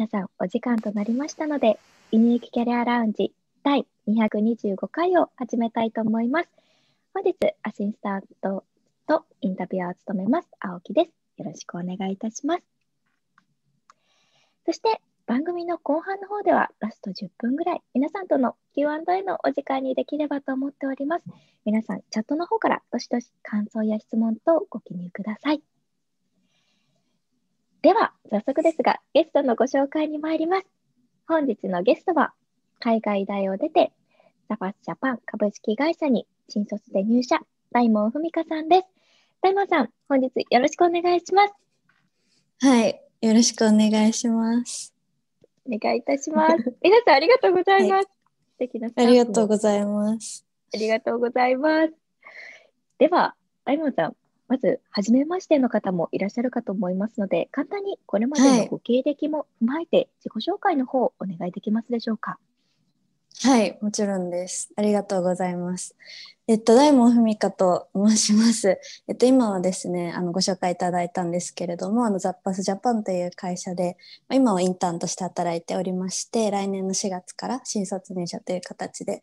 皆さんお時間となりましたので、ユニークキャリアラウンジ第225回を始めたいと思います。本日、アシスタントとインタビュアーを務めます、青木です。よろしくお願いいたします。そして、番組の後半の方では、ラスト10分ぐらい、皆さんとの Q&A のお時間にできればと思っております。皆さん、チャットの方から、どしどし感想や質問等ご記入ください。では、早速ですが、ゲストのご紹介に参ります。本日のゲストは、海外大を出て、サファスジャパン株式会社に新卒で入社、大門文香さんです。大門さん、本日よろしくお願いします。はい、よろしくお願いします。お願いいたします。皆さん、ありがとうございます。はい、素敵なありがとうございます。ありがとうございます。では、大門さん、まず、初めましての方もいらっしゃるかと思いますので、簡単にこれまでのご経歴も踏まえて、自己紹介の方をお願いできますでしょうか。はい、もちろんです。ありがとうございます。えっと、大門文香と申します。えっと、今はですね、あの、ご紹介いただいたんですけれども、あの、ザッパスジャパンという会社で、今はインターンとして働いておりまして、来年の4月から新卒入社という形で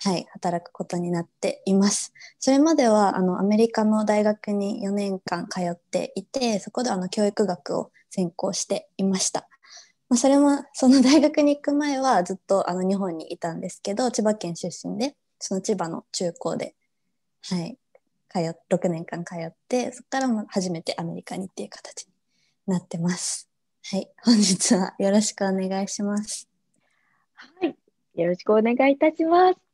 はい、働くことになっています。それまではあのアメリカの大学に4年間通っていて、そこであの教育学を専攻していました。まあ、それもその 大学に行く前はずっとあの日本にいたんですけど、千葉県出身で、その千葉の中高で、はい、通6年間通って、そこからも初めてアメリカにっていう形になってます。はい、本日はよろしくお願いします。はい、よろしくお願いいたします。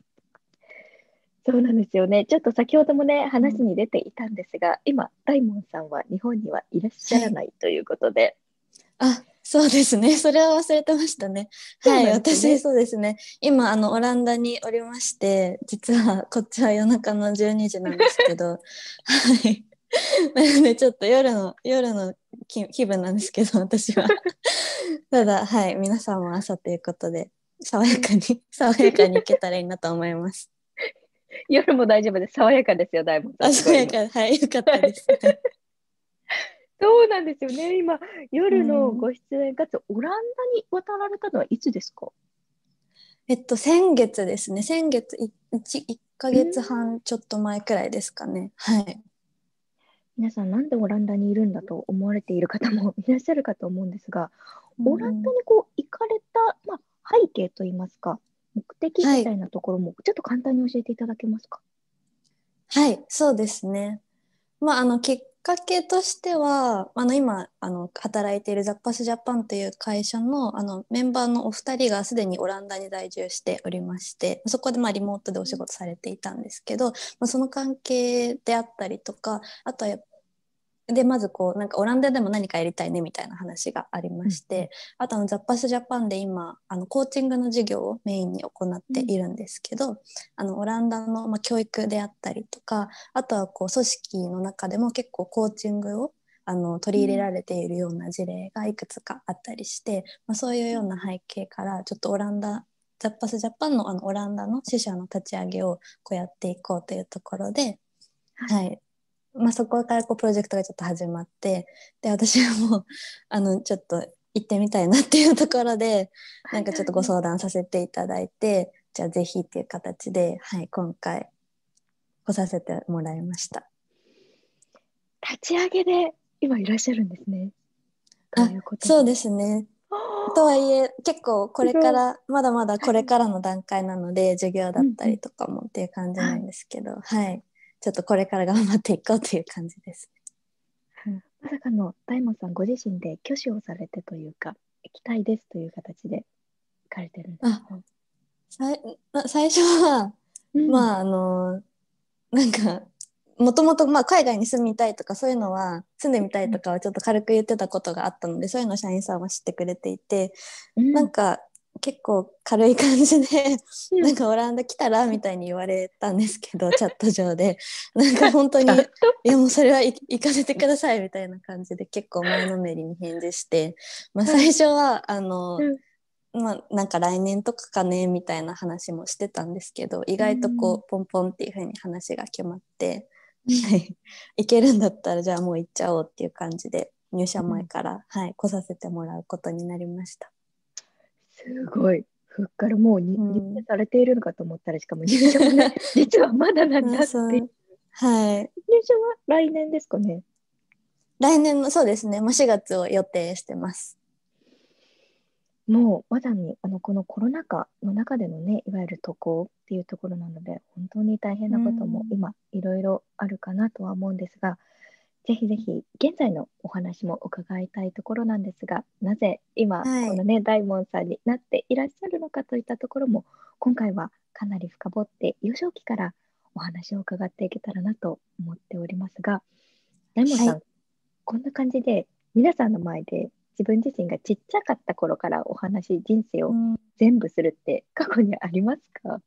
そうなんですよね。ちょっと先ほどもね、話に出ていたんですが、今、大門さんは日本にはいらっしゃらないということで。あ、そうですね。それは忘れてましたね。はい、ね、私、そうですね。今、あの、オランダにおりまして、実は、こっちは夜中の12時なんですけど、はい。なので、ちょっと夜の、夜の気分なんですけど、私は。ただ、はい、皆さんも朝ということで、爽やかに、爽やかにいけたらいいなと思います。夜も大丈夫です。爽やかですよ、大門さん。爽やか、はい、よかったです。そうなんですよね。今、夜のご出演、かつ、オランダに渡られたのはいつですかえっと、先月ですね。先月1、1ヶ月半ちょっと前くらいですかね。はい。皆さん、なんでオランダにいるんだと思われている方もいらっしゃるかと思うんですが、オランダにこう行かれた、まあ、背景といいますか、目的みたいなところも、ちょっと簡単に教えていただけますかはい、そうですね。まあ、あのきっかけとしてはあの今あの働いているザッパスジャパンという会社のあのメンバーのお二人がすでにオランダに在住しておりましてそこでまあリモートでお仕事されていたんですけど、まあ、その関係であったりとかあとはやっでまずこうなんかオランダでも何かやりたいねみたいな話がありまして、うん、あとあのザッパスジャパンで今あのコーチングの授業をメインに行っているんですけど、うん、あのオランダの、ま教育であったりとかあとはこう組織の中でも結構コーチングをあの取り入れられているような事例がいくつかあったりして、うん、まあ、そういうような背景からちょっとオランダザッパスジャパンのあのオランダの支社の立ち上げをこうやっていこうというところで、はい、まあ、そこからこうプロジェクトがちょっと始まってで私はもう あのちょっと行ってみたいなっていうところでなんかちょっとご相談させていただいてじゃあぜひっていう形で、はい、今回来させてもらいました立ち上げで今いらっしゃるんですねあそうですねとはいえ結構これからまだまだこれからの段階なので授業だったりとかもっていう感じなんですけど、はい、はいちょっとこれから頑張っていこうという感じです。まさかの大門さんご自身で挙手をされてというか行きたいですという形で行かれてるんですか最初は、うん、まああのなんかもともとまあ、海外に住みたいとかそういうのは住んでみたいとかはちょっと軽く言ってたことがあったのでそういうの社員さんは知ってくれていて、うん、なんか結構軽い感じでなんかオランダ来たらみたいに言われたんですけど チャット上でなんか本当にいやもうそれは行かせてくださいみたいな感じで結構前のめりに返事して、まあ、最初はあの、うん、まあ、なんか来年とかかねみたいな話もしてたんですけど意外とこうポンポンっていう風に話が決まって、はい、行けるんだったらじゃあもう行っちゃおうっていう感じで入社前から、はい、来させてもらうことになりました。すごい。そっからもうに、うん、されているのかと思ったら、しかも入社もね、実はまだなんだって。はい。入社は来年ですかね。来年もそうですね、もう4月を予定してます。もうまさにあのこのコロナ禍の中でのねいわゆる渡航っていうところなので本当に大変なことも今いろいろあるかなとは思うんですが、ぜひぜひ現在のお話も伺いたいところなんですがなぜ今、このね大門さんになっていらっしゃるのかといったところも今回はかなり深掘って幼少期からお話を伺っていけたらなと思っておりますが大門さん、はい、こんな感じで皆さんの前で自分自身がちっちゃかった頃からお話人生を全部するって過去にありますか、うん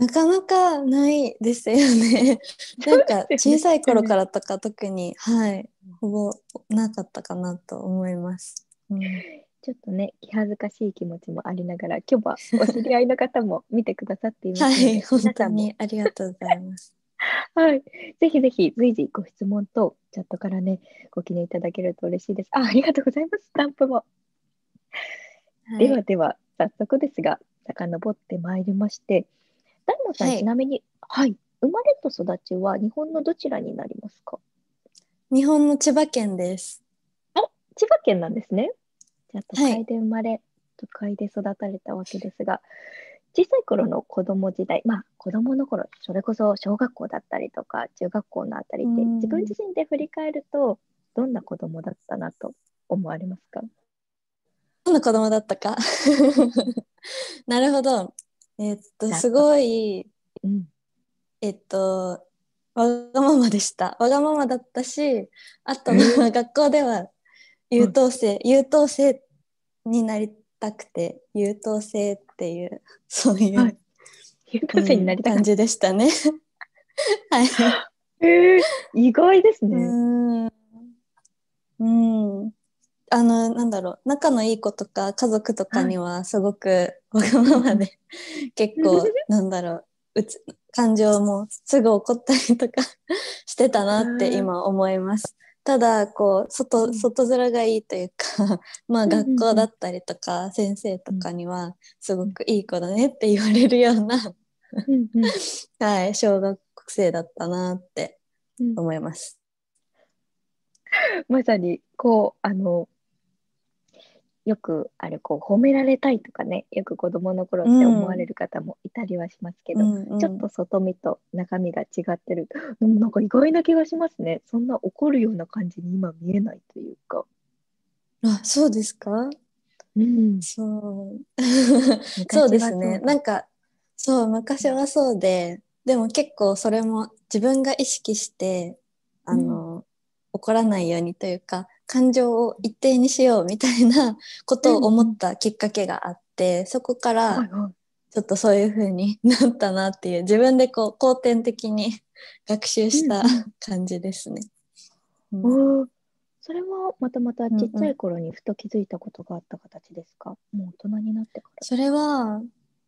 なかなかないですよね。なんか小さい頃からとか特に、はい、ほぼなかったかなと思います。うん、ちょっとね、気恥ずかしい気持ちもありながら、今日はお知り合いの方も見てくださっています、はい、本当にありがとうございます。はい、ぜひぜひ随時ご質問とチャットからね、ご記入いただけると嬉しいです。あ、ありがとうございます。スタンプも。はい、ではでは、早速ですが、遡ってまいりまして。大門さん、はい、ちなみに、はい、生まれと育ちは日本のどちらになりますか日本の千葉県です。あ、千葉県なんですね。じゃあ都会で生まれ、はい、都会で育たれたわけですが、小さい頃の子供時代、まあ子供の頃、それこそ小学校だったりとか中学校のあたりで自分自身で振り返るとどんな子供だったなと思われますか？どんな子供だったか。なるほど。えー、っとすごい、うん、えっとわがままでしたわがままだったしあと、学校では優等生、うん、優等生になりたくて優等生っていうそういう、優等生になりた、うん、感じでしたね。はい、えー、意外ですね。うんあのなんだろう仲のいい子とか家族とかにはすごくわがままで 結構なんだろううつ感情もすぐ怒ったりとか してたなって今思います。ただこう外外面がいいというか まあ学校だったりとか先生とかにはすごくいい子だねって言われるようなはい小学生だったなって思います。まさにこうあのよくあれこう褒められたいとかねよく子どもの頃って思われる方もいたりはしますけど、うんちょっと外見と中身が違ってる、うん、なんか意外な気がしますねそんな怒るような感じに今見えないというか。あそうですか、うん、そうそうですねなんかそう昔はそうででも結構それも自分が意識してあの、うん、怒らないようにというか感情を一定にしようみたいな ことを思ったきっかけがあって、そこからちょっとそういう風になったなっていう自分でこう後天的に 学習した感じですね。うん、うん、それはまたまたちっちゃい頃にふと気づいたことがあった形ですか、うんうん、もう大人になってからそれは、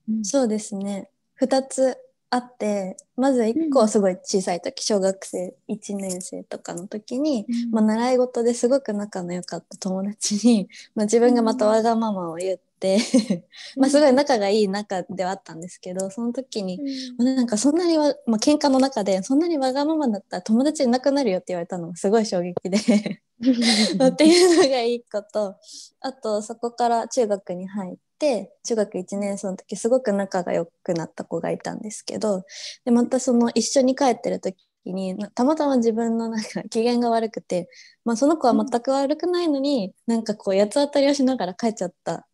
うん、そうですね2つあってまず1個はすごい小さい時、小学生1年生とかの時に、まあ、習い事ですごく仲の良かった友達に、まあ、自分がまたわがままを言って。まあすごい仲がいい仲ではあったんですけどその時に、うん、なんかそんなにわ、まあ、喧嘩の中でそんなにわがままだったら友達いなくなるよって言われたのもすごい衝撃で っていうのがいいことあとそこから中学に入って中学1年生の時すごく仲が良くなった子がいたんですけどでまたその一緒に帰ってる時にたまたま自分のなんか 機嫌が悪くて、まあ、その子は全く悪くないのに、うん、なんかこう八つ当たりをしながら帰っちゃった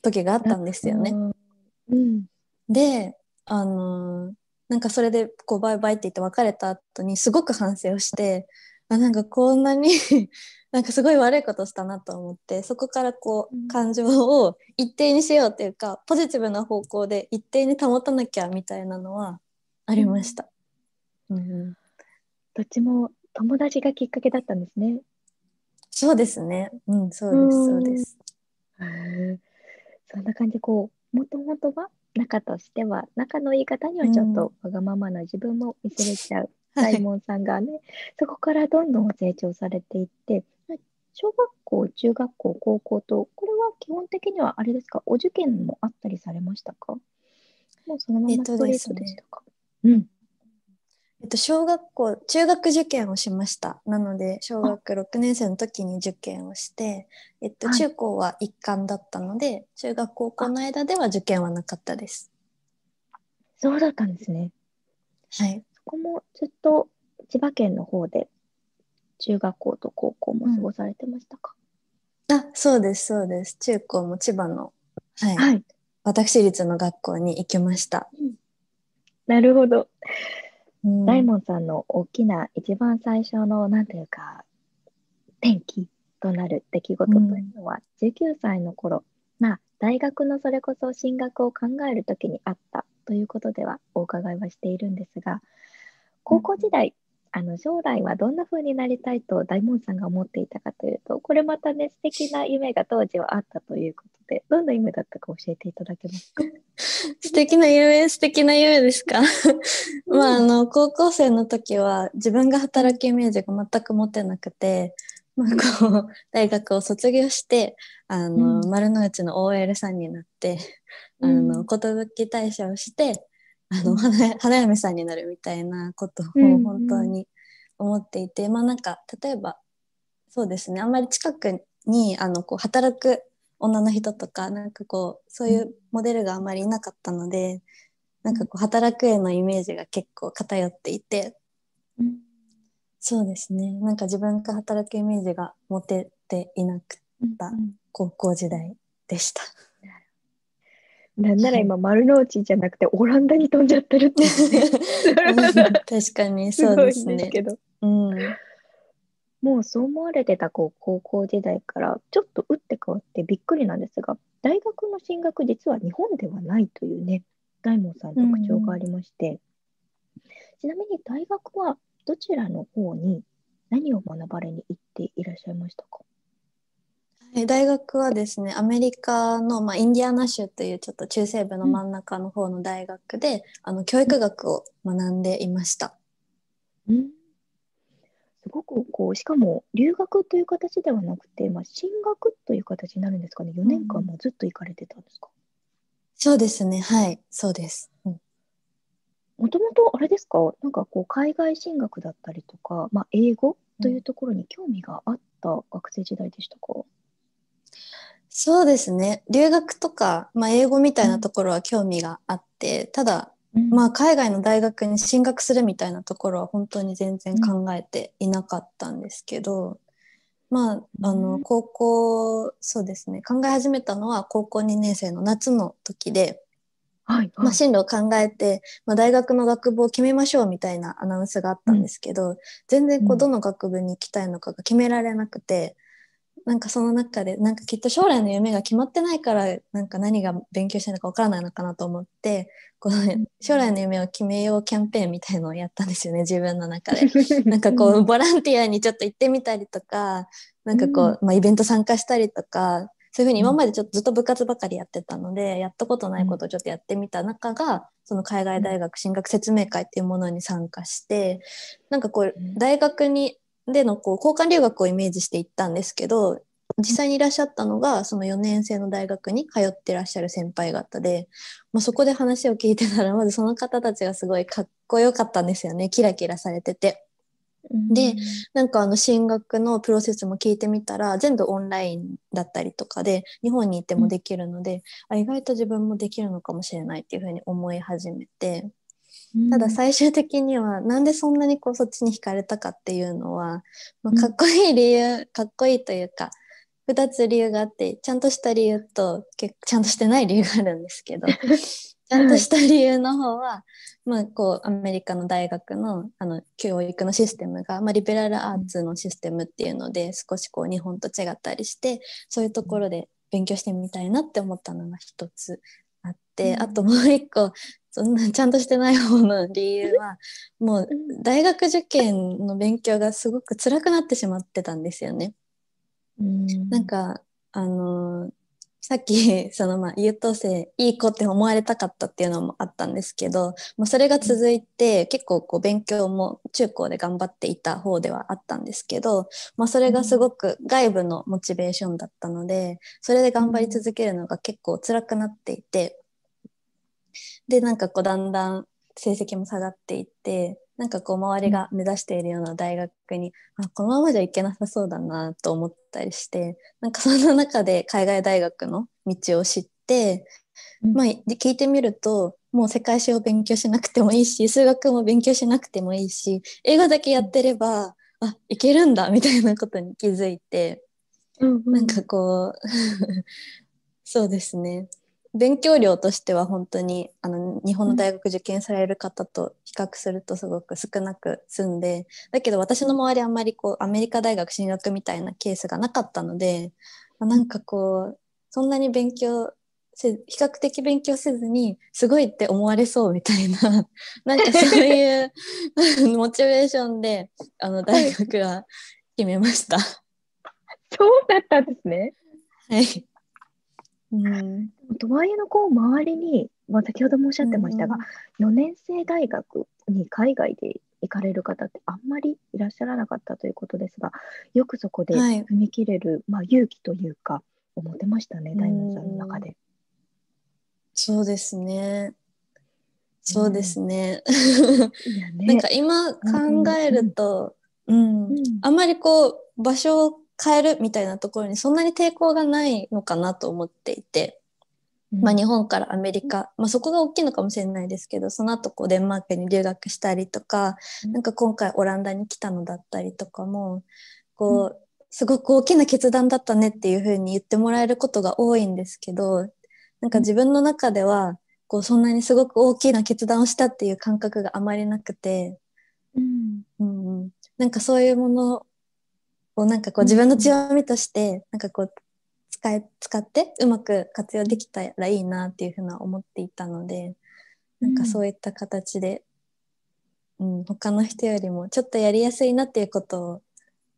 時があったんですよね。うん、であのー、なんかそれでこうバイバイって言って別れた後にすごく反省をしてあなんかこんなに なんかすごい悪いことしたなと思ってそこからこう感情を一定にしようっていうか、うん、ポジティブな方向で一定に保たなきゃみたいなのはありました。うん、うん、どっちも友達がきっかけだったんですね。そうですね。うん、そうです、そうです。そんな感じこうもともとは仲としては仲のいい方にはちょっとわがままな自分も見せれちゃう大、は、門、い、さんがね、そこからどんどん成長されていって、小学校、中学校、高校と、これは基本的にはあれですか、お受験もあったりされましたかもうそのままストレートでしたか、えっとえっと、小学校、中学受験をしました。なので、小学6年生の時に受験をして、えっと、中高は一貫だったので、はい、中学高校の間では受験はなかったです。そうだったんですね。はい。こもずっと千葉県の方で中学校と高校も過ごされてましたか、うん、あそうですそうです中高も千葉の、はい、はい、私立の学校に行きました、うん、なるほど、うん、大門さんの大きな一番最初の何ていうか転機となる出来事というのは、うん、19歳の頃まあ大学のそれこそ進学を考える時にあったということではお伺いはしているんですが、高校時代、あの将来はどんな風になりたいと大門さんが思っていたかというとこれまたね素敵な夢が当時はあったということでどんな夢だったか教えていただけますか 素敵な夢素敵な夢ですかまああの高校生の時は自分が働くイメージが全く持てなくて、まあ、こう大学を卒業してあの、うん、丸の内の OL さんになって寿、うん、大社をして。あの花花嫁さんになるみたいなことを本当に思っていて、うんうん、まあなんか例えばそうですねあんまり近くにあのこう働く女の人とかなんかこうそういうモデルがあまりいなかったので、なんかこう働くへのイメージが結構偏っていて、うん、そうですねなんか自分が働くイメージが持てていなかった高校時代でした。なんなら今丸の内じゃなくてオランダに飛んじゃってるって、ね、確かに そうですね。うん、もうそう思われてたこう高校時代からちょっと打って変わってびっくりなんですが大学の進学実は日本ではないというね大門さん特徴がありまして、うん、ちなみに大学はどちらの方に何を学ばれに行っていらっしゃいましたか大学はですねアメリカの、まあ、インディアナ州というちょっと中西部の真ん中の方の大学で、あの教育学を学んでいました。うん、すごくこうしかも留学という形ではなくて、まあ、進学という形になるんですかね4年間もずっと行かれてたんですか、うん、そうですねはいそうです。うんもともとあれですか、なんかこう海外進学だったりとか、まあ、英語というところに興味があった学生時代でしたか、うんそうですね留学とか、まあ、英語みたいなところは興味があって、うん、ただ、まあ、海外の大学に進学するみたいなところは本当に全然考えていなかったんですけど、まあ、あの高校そうですね考え始めたのは高校2年生の夏の時で、はいはい、まあ、進路を考えて、まあ、大学の学部を決めましょうみたいなアナウンスがあったんですけど、うん、全然こうどの学部に行きたいのかが決められなくて、なんかその中でなんかきっと将来の夢が決まってないからなんか何が勉強してるのか分からないのかなと思ってこの将来の夢を決めようキャンペーンみたいのをやったんですよね 自分の中で。なんかこうボランティアにちょっと行ってみたりとかなんかこう、まあ、イベント参加したりとかそういうふうに今までちょっとずっと部活ばかりやってたので、やったことないことをちょっとやってみた中が、その海外大学進学説明会っていうものに参加して、なんかこう、大学にでのこう交換留学をイメージしていったんですけど実際にいらっしゃったのがその4年生の大学に通ってらっしゃる先輩方で、まあ、そこで話を聞いてたらまずその方たちがすごいかっこよかったんですよねキラキラされてて。でなんかあの進学のプロセスも聞いてみたら全部オンラインだったりとかで日本にいてもできるので、あ意外と自分もできるのかもしれないっていうふうに思い始めて。ただ最終的にはなんでそんなにこうそっちに惹かれたかっていうのは、まあ、かっこいい理由かっこいいというか2つ理由があってちゃんとした理由とちゃんとしてない理由があるんですけど ちゃんとした理由の方は、まあ、こうアメリカの大学のあの教育のシステムが、まあ、リベラルアーツのシステムっていうので少しこう日本と違ったりしてそういうところで勉強してみたいなって思ったのが1つあって、あともう一個そんなちゃんとしてない方の理由はもう大学受験の勉強がすごく辛くなってしまってたんですよね。うん、なんかあのさっきそのまあ優等生いい子って思われたかったっていうのもあったんですけど、まあ、それが続いて結構こう勉強も中高で頑張っていた方ではあったんですけど、まあ、それがすごく外部のモチベーションだったのでそれで頑張り続けるのが結構辛くなっていてでなんかこうだんだん成績も下がっていってなんかこう周りが目指しているような大学に、うん、あこのままじゃいけなさそうだなと思ったりしてなんかそんな中で海外大学の道を知って、うん、まあ、聞いてみるともう世界史を勉強しなくてもいいし数学も勉強しなくてもいいし英語だけやってればあいけるんだみたいなことに気づいて、うんうん、なんかこう そうですね勉強量としては本当にあの日本の大学受験される方と比較するとすごく少なく済んでだけど私の周りあんまりこうアメリカ大学進学みたいなケースがなかったのでなんかこうそんなに勉強せ比較的勉強せずにすごいって思われそうみたいな なんかそういう モチベーションであの大学は決めました。そうだったんですね。はい。うんとはいえのこう周りに、まあ、先ほどもおっしゃってましたが、うん、4年生大学に海外で行かれる方ってあんまりいらっしゃらなかったということですがよくそこで踏み切れる、はい、まあ、勇気というか思ってましたね大門さんの中で。そうですねそうですね。ね なんか今考えると、うん、うん、あんまりこう場所を変えるみたいなところにそんなに抵抗がないのかなと思っていて、まあ、日本からアメリカ、まあ、そこが大きいのかもしれないですけどその後こうデンマークに留学したりとかなんか今回オランダに来たのだったりとかもこう、すごく大きな決断だったねっていうふうに言ってもらえることが多いんですけどなんか自分の中ではこうそんなにすごく大きな決断をしたっていう感覚があまりなくて、うんうん、なんかそういうものをなんかこう自分の強みとしてなんかこう使え使ってうまく活用できたらいいなっていうふうな思っていたのでなんかそういった形で、うん、うん、他の人よりもちょっとやりやすいなっていうことを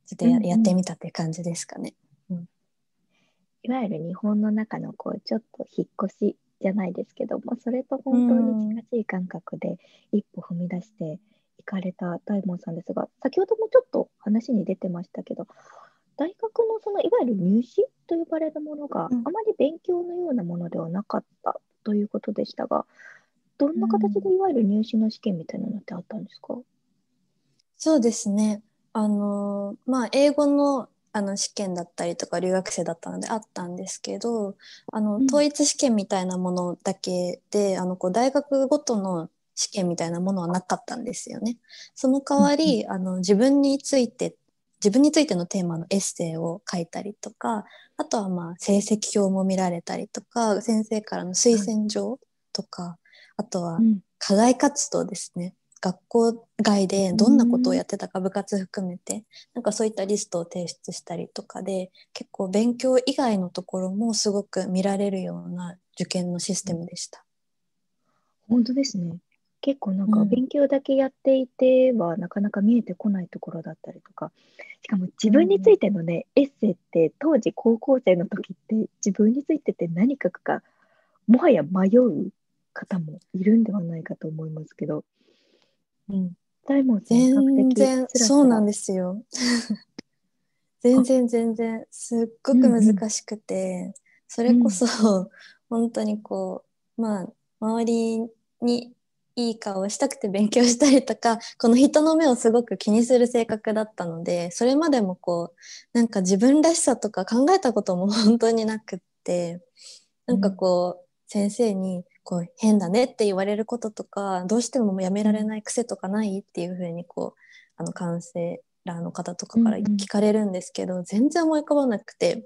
ちょっとやうんうん、やってみたっていう感じですかね。うん、いわゆる日本の中のこうちょっと引っ越しじゃないですけどもそれと本当に近しい感覚で一歩踏み出していかれた大門さんですが先ほどもちょっと話に出てましたけど大学のそのいわゆる入試と呼ばれるものがあまり勉強のようなものではなかったということでしたが、どんな形でいわゆる入試の試験みたいなのってあったんですか、うん、そうですね。あのまあ、英語のあの試験だったりとか留学生だったのであったんですけどあの統一試験みたいなものだけで、うん、あのこう大学ごとの試験みたいなものはなかったんですよね。その代わり、うん、あの自分について自分についてのテーマのエッセイを書いたりとかあとはまあ成績表も見られたりとか先生からの推薦状とか、はい、あとは課外活動ですね、うん、学校外でどんなことをやってたか部活含めて、うん、なんかそういったリストを提出したりとかで結構勉強以外のところもすごく見られるような受験のシステムでした。本当ですね結構なんか勉強だけやっていてはなかなか見えてこないところだったりとかしかも自分についてのね、エッセイって当時高校生の時って自分についてって何書くかもはや迷う方もいるんではないかと思いますけど、うん、大も全然そうなんですよ 全然全然すっごく難しくて、うんうん、それこそ本当にこうまあ周りにいい顔したくて勉強したりとかこの人の目をすごく気にする性格だったのでそれまでもこうなんか自分らしさとか考えたことも 本当になくってなんかこう、うん、先生にこう変だねって言われることとかどうしてもやめられない癖とかないっていうふうにこうあのカウンセラーの方とかから聞かれるんですけど、うん、全然思い浮かばなくて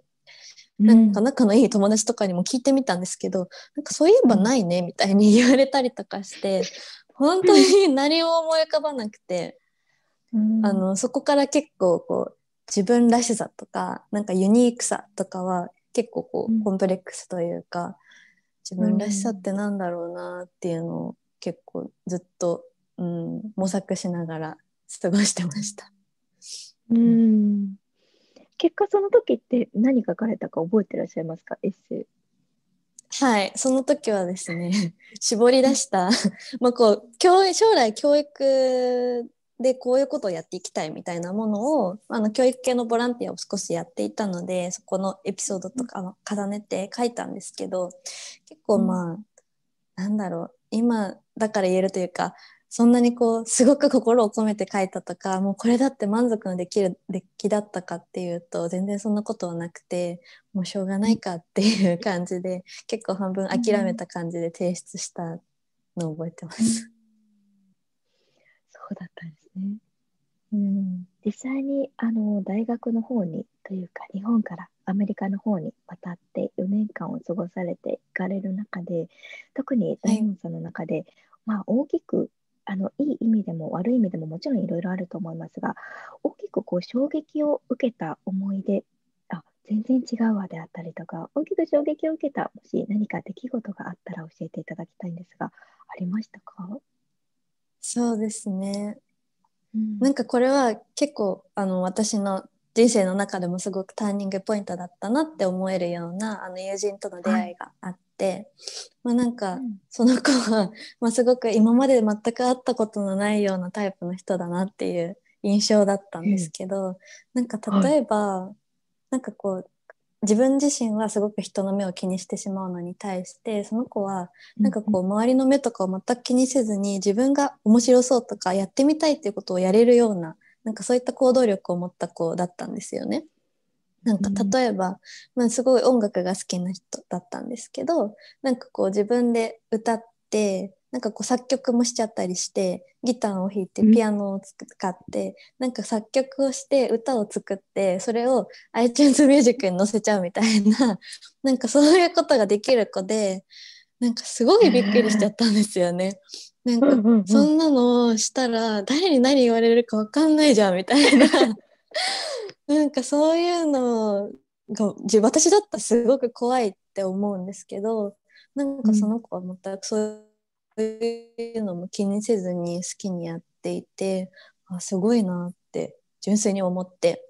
なんか仲のいい友達とかにも聞いてみたんですけど、なんかそういえばないねみたいに 言われたりとかして、本当に何も思い浮かばなくて、あの、そこから結構こう、自分らしさとか、なんかユニークさとかは結構こう、コンプレックスというか、自分らしさってなんだろうなっていうのを結構ずっと、うん、模索しながら過ごしてました。うん結果その時って何書かれたか覚えてらっしゃいますかエッセイ。はい、その時はですね、絞り出した、まあこう教将来教育でこういうことをやっていきたいみたいなものをあの教育系のボランティアを少しやっていたのでそこのエピソードとか重ねて書いたんですけど結構まあ、うん、なんだろう今だから言えるというかそんなにこうすごく心を込めて書いたとかもうこれだって満足のできるデッキだったかっていうと全然そんなことはなくてもうしょうがないかっていう感じで結構半分諦めた感じで提出したのを覚えてます。そうだったんですね。うん、実際にあの大学の方にというか日本からアメリカの方に渡って4年間を過ごされていかれる中で特に大門さんの中で、はい、まあ、大きくあのいい意味でも悪い意味でももちろんいろいろあると思いますが大きくこう衝撃を受けた思い出あ全然違うわであったりとか大きく衝撃を受けたもし何か出来事があったら教えていただきたいんですがありましたかそうですね、うん、なんかこれは結構あの私の人生の中でもすごくターニングポイントだったなって思えるようなあの友人との出会いがあっ、まあ、なんかその子は、まあ、すごく今まで全く会ったことのないようなタイプの人だなっていう印象だったんですけど、うん、なんか例えば、はい、なんかこう自分自身はすごく人の目を気にしてしまうのに対してその子はなんかこう周りの目とかを全く気にせずに自分が面白そうとかやってみたいっていうことをやれるようななんかそういった行動力を持った子だったんですよね。なんか例えば、まあ、すごい音楽が好きな人だったんですけどなんかこう自分で歌ってなんかこう作曲もしちゃったりしてギターを弾いてピアノを使って、うん、なんか作曲をして歌を作ってそれを iTunes ミュージックに載せちゃうみたいな なんかそういうことができる子でなんかすごいびっくりしちゃったんですよね。なんかそんなのをしたら誰に何言われるか分かんないじゃんみたいな なんかそういうのが私だったらすごく怖いって思うんですけどなんかその子は全くそういうのも気にせずに好きにやっていてあすごいなって純粋に思って、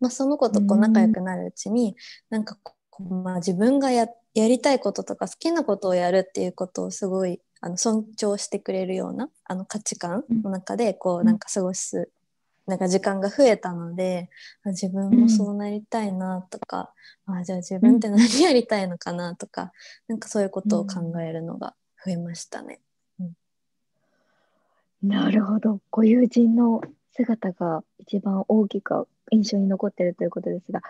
まあ、その子とこう仲良くなるうちに、うん、なんかこう、まあ、自分がややりたいこととか好きなことをやるっていうことをすごいあの尊重してくれるようなあの価値観の中でこうなんか過ごすなんか時間が増えたので自分もそうなりたいなとか、うん、あじゃあ自分って何やりたいのかなとか、うん、なんかそういうことを考えるのが増えましたね。うんなるほどご友人の姿が一番大きく印象に残ってるということですが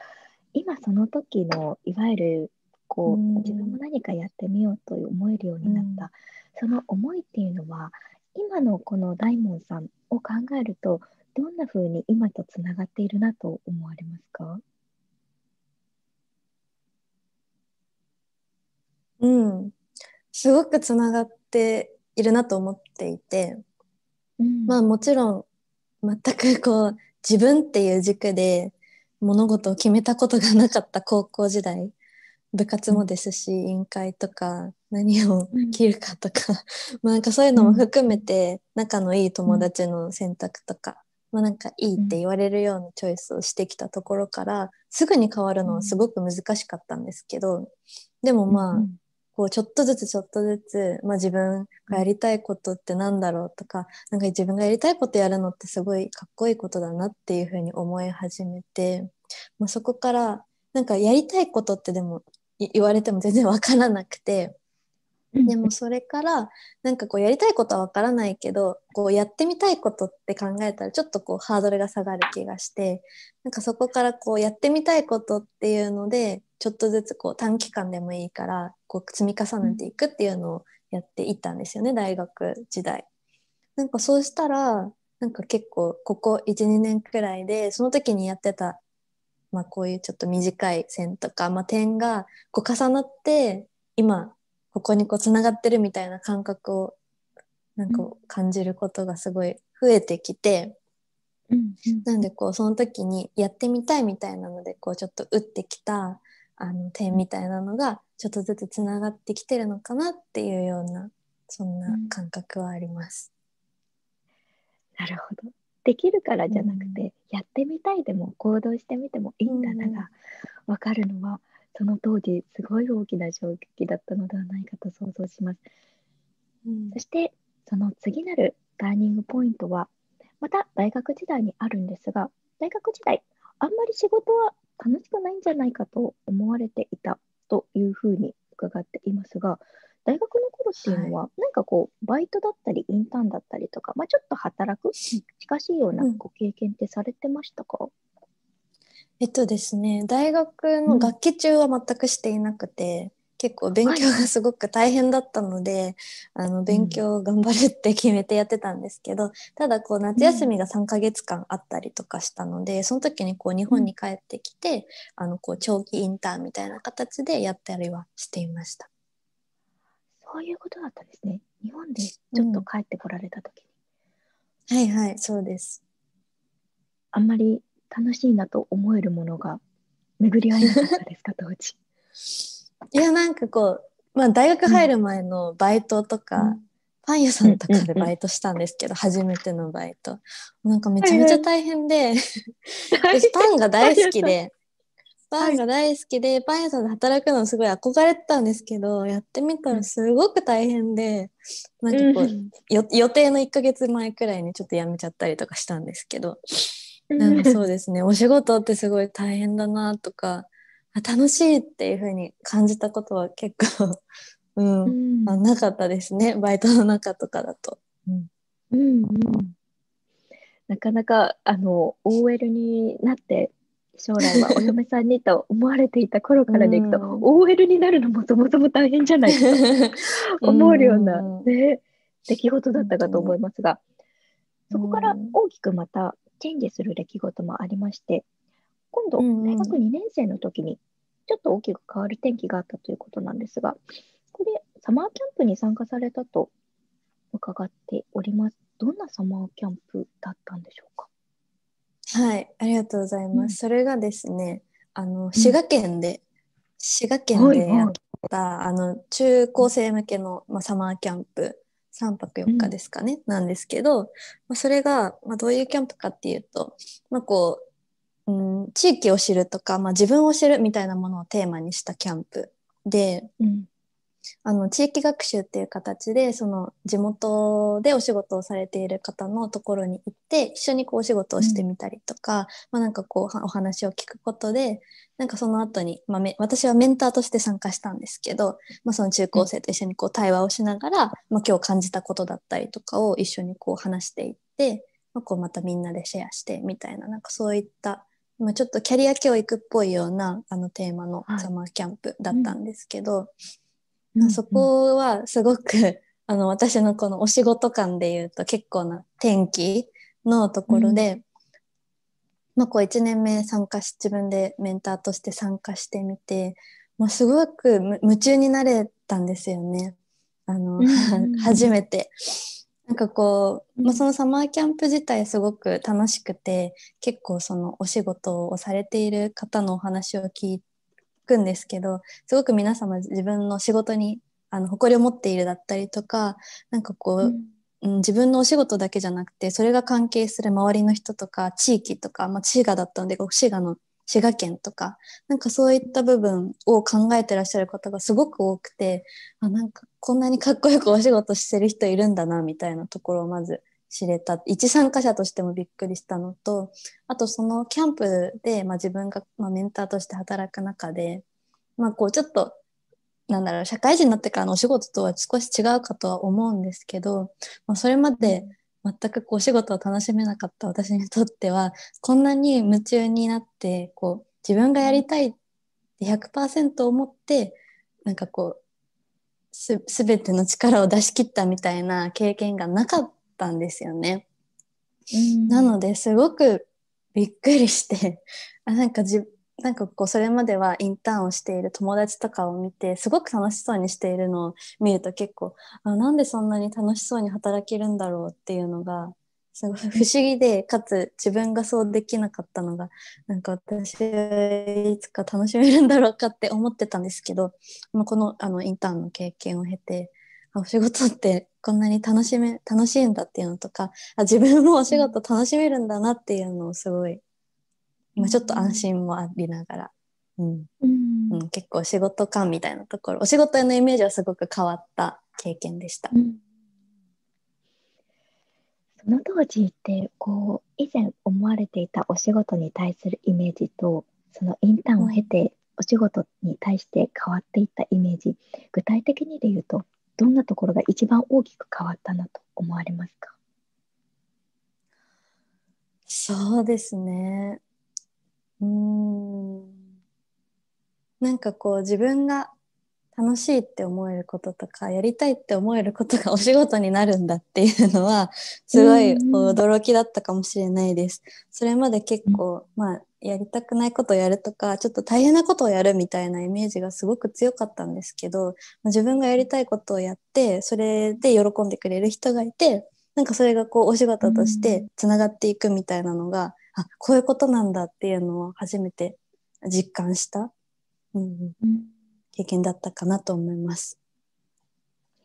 今その時のいわゆるこう自分も何かやってみようと思えるようになった、その思いっていうのは今のこの大門さんを考えるとどんなふうに今とつながっているなと思われますかうんすごくつながっているなと思っていて、うん、まあもちろん全くこう自分っていう軸で物事を決めたことがなかった高校時代部活もですし、委員会とか何を切るかとか、うん、まあなんかそういうのも含めて仲のいい友達の選択とかまあ、なんかいいって言われるようなチョイスをしてきたところから、うん、すぐに変わるのはすごく難しかったんですけどでもまあ、うん、こうちょっとずつちょっとずつ、まあ、自分がやりたいことってなんだろうとかなんか自分がやりたいことやるのってすごいかっこいいことだなっていうふうに思い始めて、まあ、そこからなんかやりたいことってでも言われても全然わからなくてでもそれからなんかこうやりたいことはわからないけどこうやってみたいことって考えたらちょっとこうハードルが下がる気がしてなんかそこからこうやってみたいことっていうのでちょっとずつこう短期間でもいいからこう積み重ねていくっていうのをやっていったんですよね大学時代。なんかそうしたらなんか結構ここ12年くらいでその時にやってた、まあ、こういうちょっと短い線とか、まあ、点がこう重なって今ここにこうつながってるみたいな感覚をなんか感じることがすごい増えてきて、うん、なんでこうその時にやってみたいみたいなのでこうちょっと打ってきたあの点みたいなのがちょっとずつつながってきてるのかなっていうようなそんな感覚はあります。うん、なるほどできるからじゃなくて、うん、やってみたいでも行動してみてもいいんだなが分かるのはその当時すごい大きな衝撃だったのではないかと想像します。うん、そしてその次なるターニングポイントはまた大学時代にあるんですが大学時代あんまり仕事は楽しくないんじゃないかと思われていたというふうに伺っていますが大学の頃っていうのは、はい、なんかこうバイトだったりインターンだったりとか、まあ、ちょっと働く近しいようなご経験ってされてましたか、うんえっとですね大学の学期中は全くしていなくて、結構勉強がすごく大変だったので、はい、あの勉強頑張るって決めてやってたんですけど、うん、ただこう夏休みが3ヶ月間あったりとかしたので、うん、その時にこう日本に帰ってきて、うん、あのこう長期インターンみたいな形でやったりはしていましたそういうことだったんですね日本でちょっと帰ってこられた時に、はいはいそうですあんまり楽しいなと思えるものが巡り合えなかったですか当時。いやなんかこう、まあ、大学入る前のバイトとか、うん、パン屋さんとかでバイトしたんですけど、初めてのバイトなんかめちゃめちゃ大変で、私パンが大好きで。パンが大好きで、パン屋さんで働くのすごい憧れてたんですけど、やってみたらすごく大変で、なんかこう、うん、予定の1ヶ月前くらいにちょっと辞めちゃったりとかしたんですけど、なんかそうですねお仕事ってすごい大変だなとか楽しいっていうふうに感じたことは結構 うん、うん、あなかったですねバイトの中とかだと。うん、うんうん、なかなかあの OL になって将来はお嫁さんにと思われていた頃からでいくと、うん、OL になるのもともとも大変じゃないかと 思うような、ね、出来事だったかと思いますが、そこから大きくまたチェンジする出来事もありまして、今度、大学2年生の時に、ちょっと大きく変わる転機があったということなんですが、これ、サマーキャンプに参加されたと伺っております。どんなサマーキャンプだったんでしょうかはい、ありがとうございます。うん、それがですね、あの滋賀県で、うん、滋賀県でやった、はいはい、あの中高生向けの、まあ、サマーキャンプ3泊4日ですかね、うん、なんですけど、まあ、それが、まあ、どういうキャンプかっていうと、まあ、こう、うん、地域を知るとか、まあ、自分を知るみたいなものをテーマにしたキャンプで、うあの地域学習っていう形でその地元でお仕事をされている方のところに行って一緒にこうお仕事をしてみたりとか、うん、まあ、なんかこうお話を聞くことでなんかその後に、まあ、め私はメンターとして参加したんですけど、まあ、その中高生と一緒にこう対話をしながら、うん、まあ、今日感じたことだったりとかを一緒にこう話していって、まあ、こうまたみんなでシェアしてみたいななんかそういったまあ、ちょっとキャリア教育っぽいようなあのテーマのサマーキャンプだったんですけど、はいうんそこはすごく あの私のこのお仕事感でいうと結構な転機のところで、まあ、こう1年目参加し自分でメンターとして参加してみて、まあ、すごく夢中になれたんですよねあの、うん、初めて。なんかこう、まあ、そのサマーキャンプ自体すごく楽しくて結構そのお仕事をされている方のお話を聞いて。くんですけどすごく皆様自分の仕事にあの誇りを持っているだったりとかなんかこう、うん自分のお仕事だけじゃなくてそれが関係する周りの人とか地域とか、まあ、滋賀だったので滋賀の滋賀県とかなんかそういった部分を考えてらっしゃる方がすごく多くてあなんかこんなにかっこよくお仕事してる人いるんだなみたいなところをまず知れた一参加者としてもびっくりしたのとあとそのキャンプで、まあ、自分が、まあ、メンターとして働く中で、まあ、こうちょっとなんだろう社会人になってからのお仕事とは少し違うかとは思うんですけど、まあ、それまで全くこうお仕事を楽しめなかった私にとってはこんなに夢中になってこう自分がやりたいって100%思ってなんかこうす全ての力を出し切ったみたいな経験がなかった。ったんですよね。うん、なのですごくびっくりして あなんかじなんかこうそれまではインターンをしている友達とかを見てすごく楽しそうにしているのを見ると結構あなんでそんなに楽しそうに働けるんだろうっていうのがすごい不思議でかつ自分がそうできなかったのがなんか私いつか楽しめるんだろうかって思ってたんですけどこのあのインターンの経験を経てお仕事ってこんなに楽しめ楽しいんだっていうのとかあ自分もお仕事楽しめるんだなっていうのをすごい今ちょっと安心もありながら、うんうん、結構仕事感みたいなところお仕事へのイメージはすごく変わった経験でした。うんその当時ってこう以前思われていたお仕事に対するイメージとそのインターンを経てお仕事に対して変わっていったイメージ具体的にで言うとどんなところが一番大きく変わったなと思われますかそうですねうーんなんかこう自分が楽しいって思えることとかやりたいって思えることがお仕事になるんだっていうのはすごい驚きだったかもしれないです。それまで結構、まあやりたくないことをやるとかちょっと大変なことをやるみたいなイメージがすごく強かったんですけど自分がやりたいことをやってそれで喜んでくれる人がいてなんかそれがこうお仕事としてつながっていくみたいなのが、うん、あこういうことなんだっていうのを初めて実感した、うん、うん、経験だったかなと思います。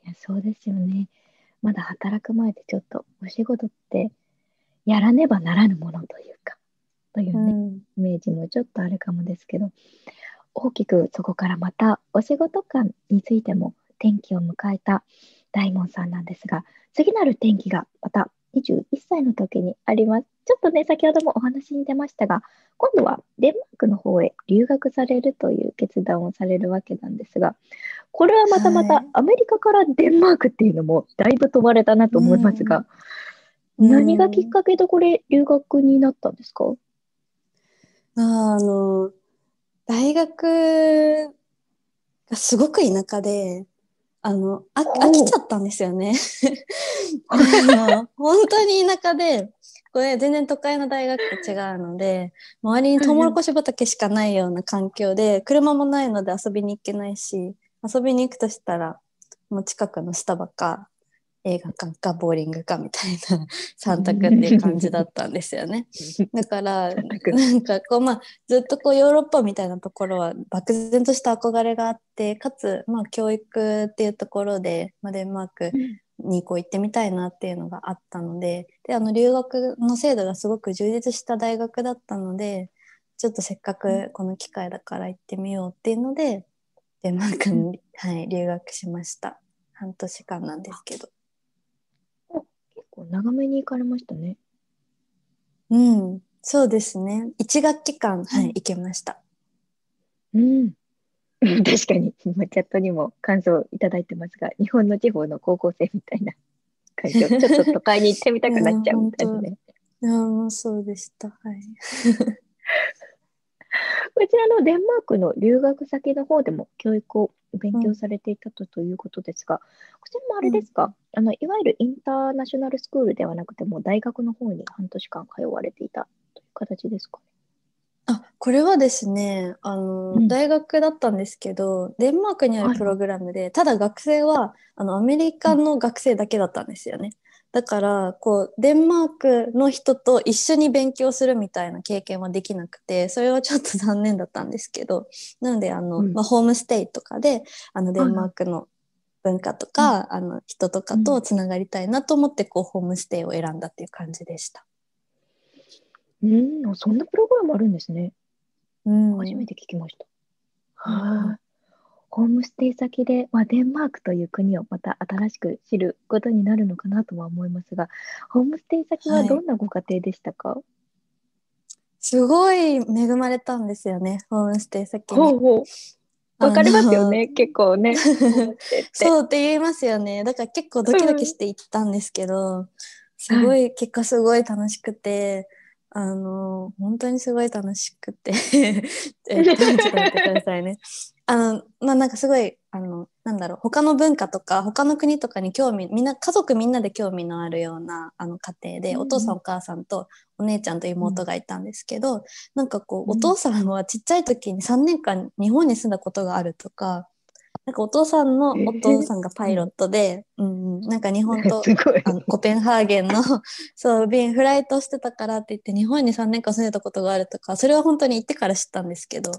いやそうですよねまだ働く前でちょっとお仕事ってやらねばならぬものというかというね、うん、イメージもちょっとあるかもですけど大きくそこからまたお仕事観についても転機を迎えた大門さんなんですが次なる転機がまた21歳の時にあります。ちょっとね、先ほどもお話に出ましたが、今度はデンマークの方へ留学されるという決断をされるわけなんですが、これはまたまたアメリカからデンマークっていうのもだいぶ飛ばれたなと思いますが、はいうん、何がきっかけでこれ留学になったんですか、あの大学がすごく田舎であのあ飽きちゃったんですよね あの本当に田舎でこれ全然都会の大学と違うので周りにトウモロコシ畑しかないような環境で車もないので遊びに行けないし遊びに行くとしたらもう近くのスタバか映画館かボーリングかみたいな3択っていう感じだったんですよね。だからなんかこう、まあ、ずっとこうヨーロッパみたいなところは漠然とした憧れがあってかつ、まあ、教育っていうところで、まあ、デンマークにこう行ってみたいなっていうのがあったのでであの留学の制度がすごく充実した大学だったのでちょっとせっかくこの機会だから行ってみようっていうのでデンマークに、はい、留学しました半年間なんですけど。構長めに行かれましたね。うん、そうですね。1学期間、はい、行けました。うん。確かに、今チャットにも感想いただいてますが、日本の地方の高校生みたいな感じ ちょっと都会に行ってみたくなっちゃうみたいなね。あもそうでした。はい。こちらのデンマークの留学先の方でも教育を勉強されていたと,、ということですが、こちらもあれですか、うん、あのいわゆるインターナショナルスクールではなくても大学の方に半年間通われていたという形ですかね。あこれはですねあの、うん、大学だったんですけどデンマークにあるプログラムで、はい、ただ学生はあのアメリカの学生だけだったんですよね。だからこうデンマークの人と一緒に勉強するみたいな経験はできなくてそれはちょっと残念だったんですけどなのであの、うん、まあ、ホームステイとかであのデンマークの文化とか、あの人とかとつながりたいなと思ってこうホームステイを選んだっていう感じでした。うんそんなプログラムあるんですね。うん、初めて聞きました。はい、あ。ホームステイ先で、まあ、デンマークという国をまた新しく知ることになるのかなとは思いますがホームステイ先はどんなご家庭でしたか、はい、すごい恵まれたんですよねホームステイ先に。ほうほうわかりますよね結構ね。そうって言いますよねだから結構ドキドキして行ったんですけど、すごい結果すごい楽しくて。あの本当にすごい楽しくて えちょっと待ってくださいね。あの、まあ、なんかすごい、あの、なんだろう、他の文化とか、他の国とかに興味、みんな、家族みんなで興味のあるような、あの、家庭で、うん、お父さんお母さんとお姉ちゃんと妹がいたんですけど、うん、なんかこう、お父さんはちっちゃい時に3年間日本に住んだことがあるとか、なんかお父さんのお父さんがパイロットで、うん、なんか日本と あのコペンハーゲンの そう便フライトしてたからって言って日本に3年間住んでたことがあるとかそれは本当に行ってから知ったんですけど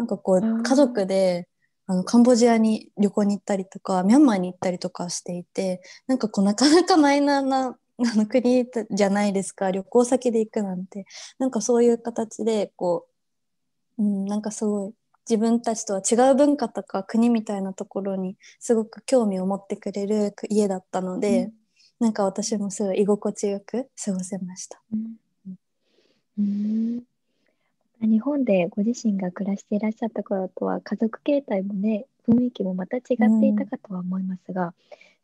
なんかこう家族であのカンボジアに旅行に行ったりとかミャンマーに行ったりとかしていてなんかこうなかなかマイナーな あの国じゃないですか旅行先で行くなんてなんかそういう形でこう、うん、なんかすごい自分たちとは違う文化とか国みたいなところにすごく興味を持ってくれる家だったので、うん、なんか私もすごい居心地よく過ごせました。うん、うん日本でご自身が暮らしていらっしゃった頃とは家族形態もね雰囲気もまた違っていたかとは思いますが、うん、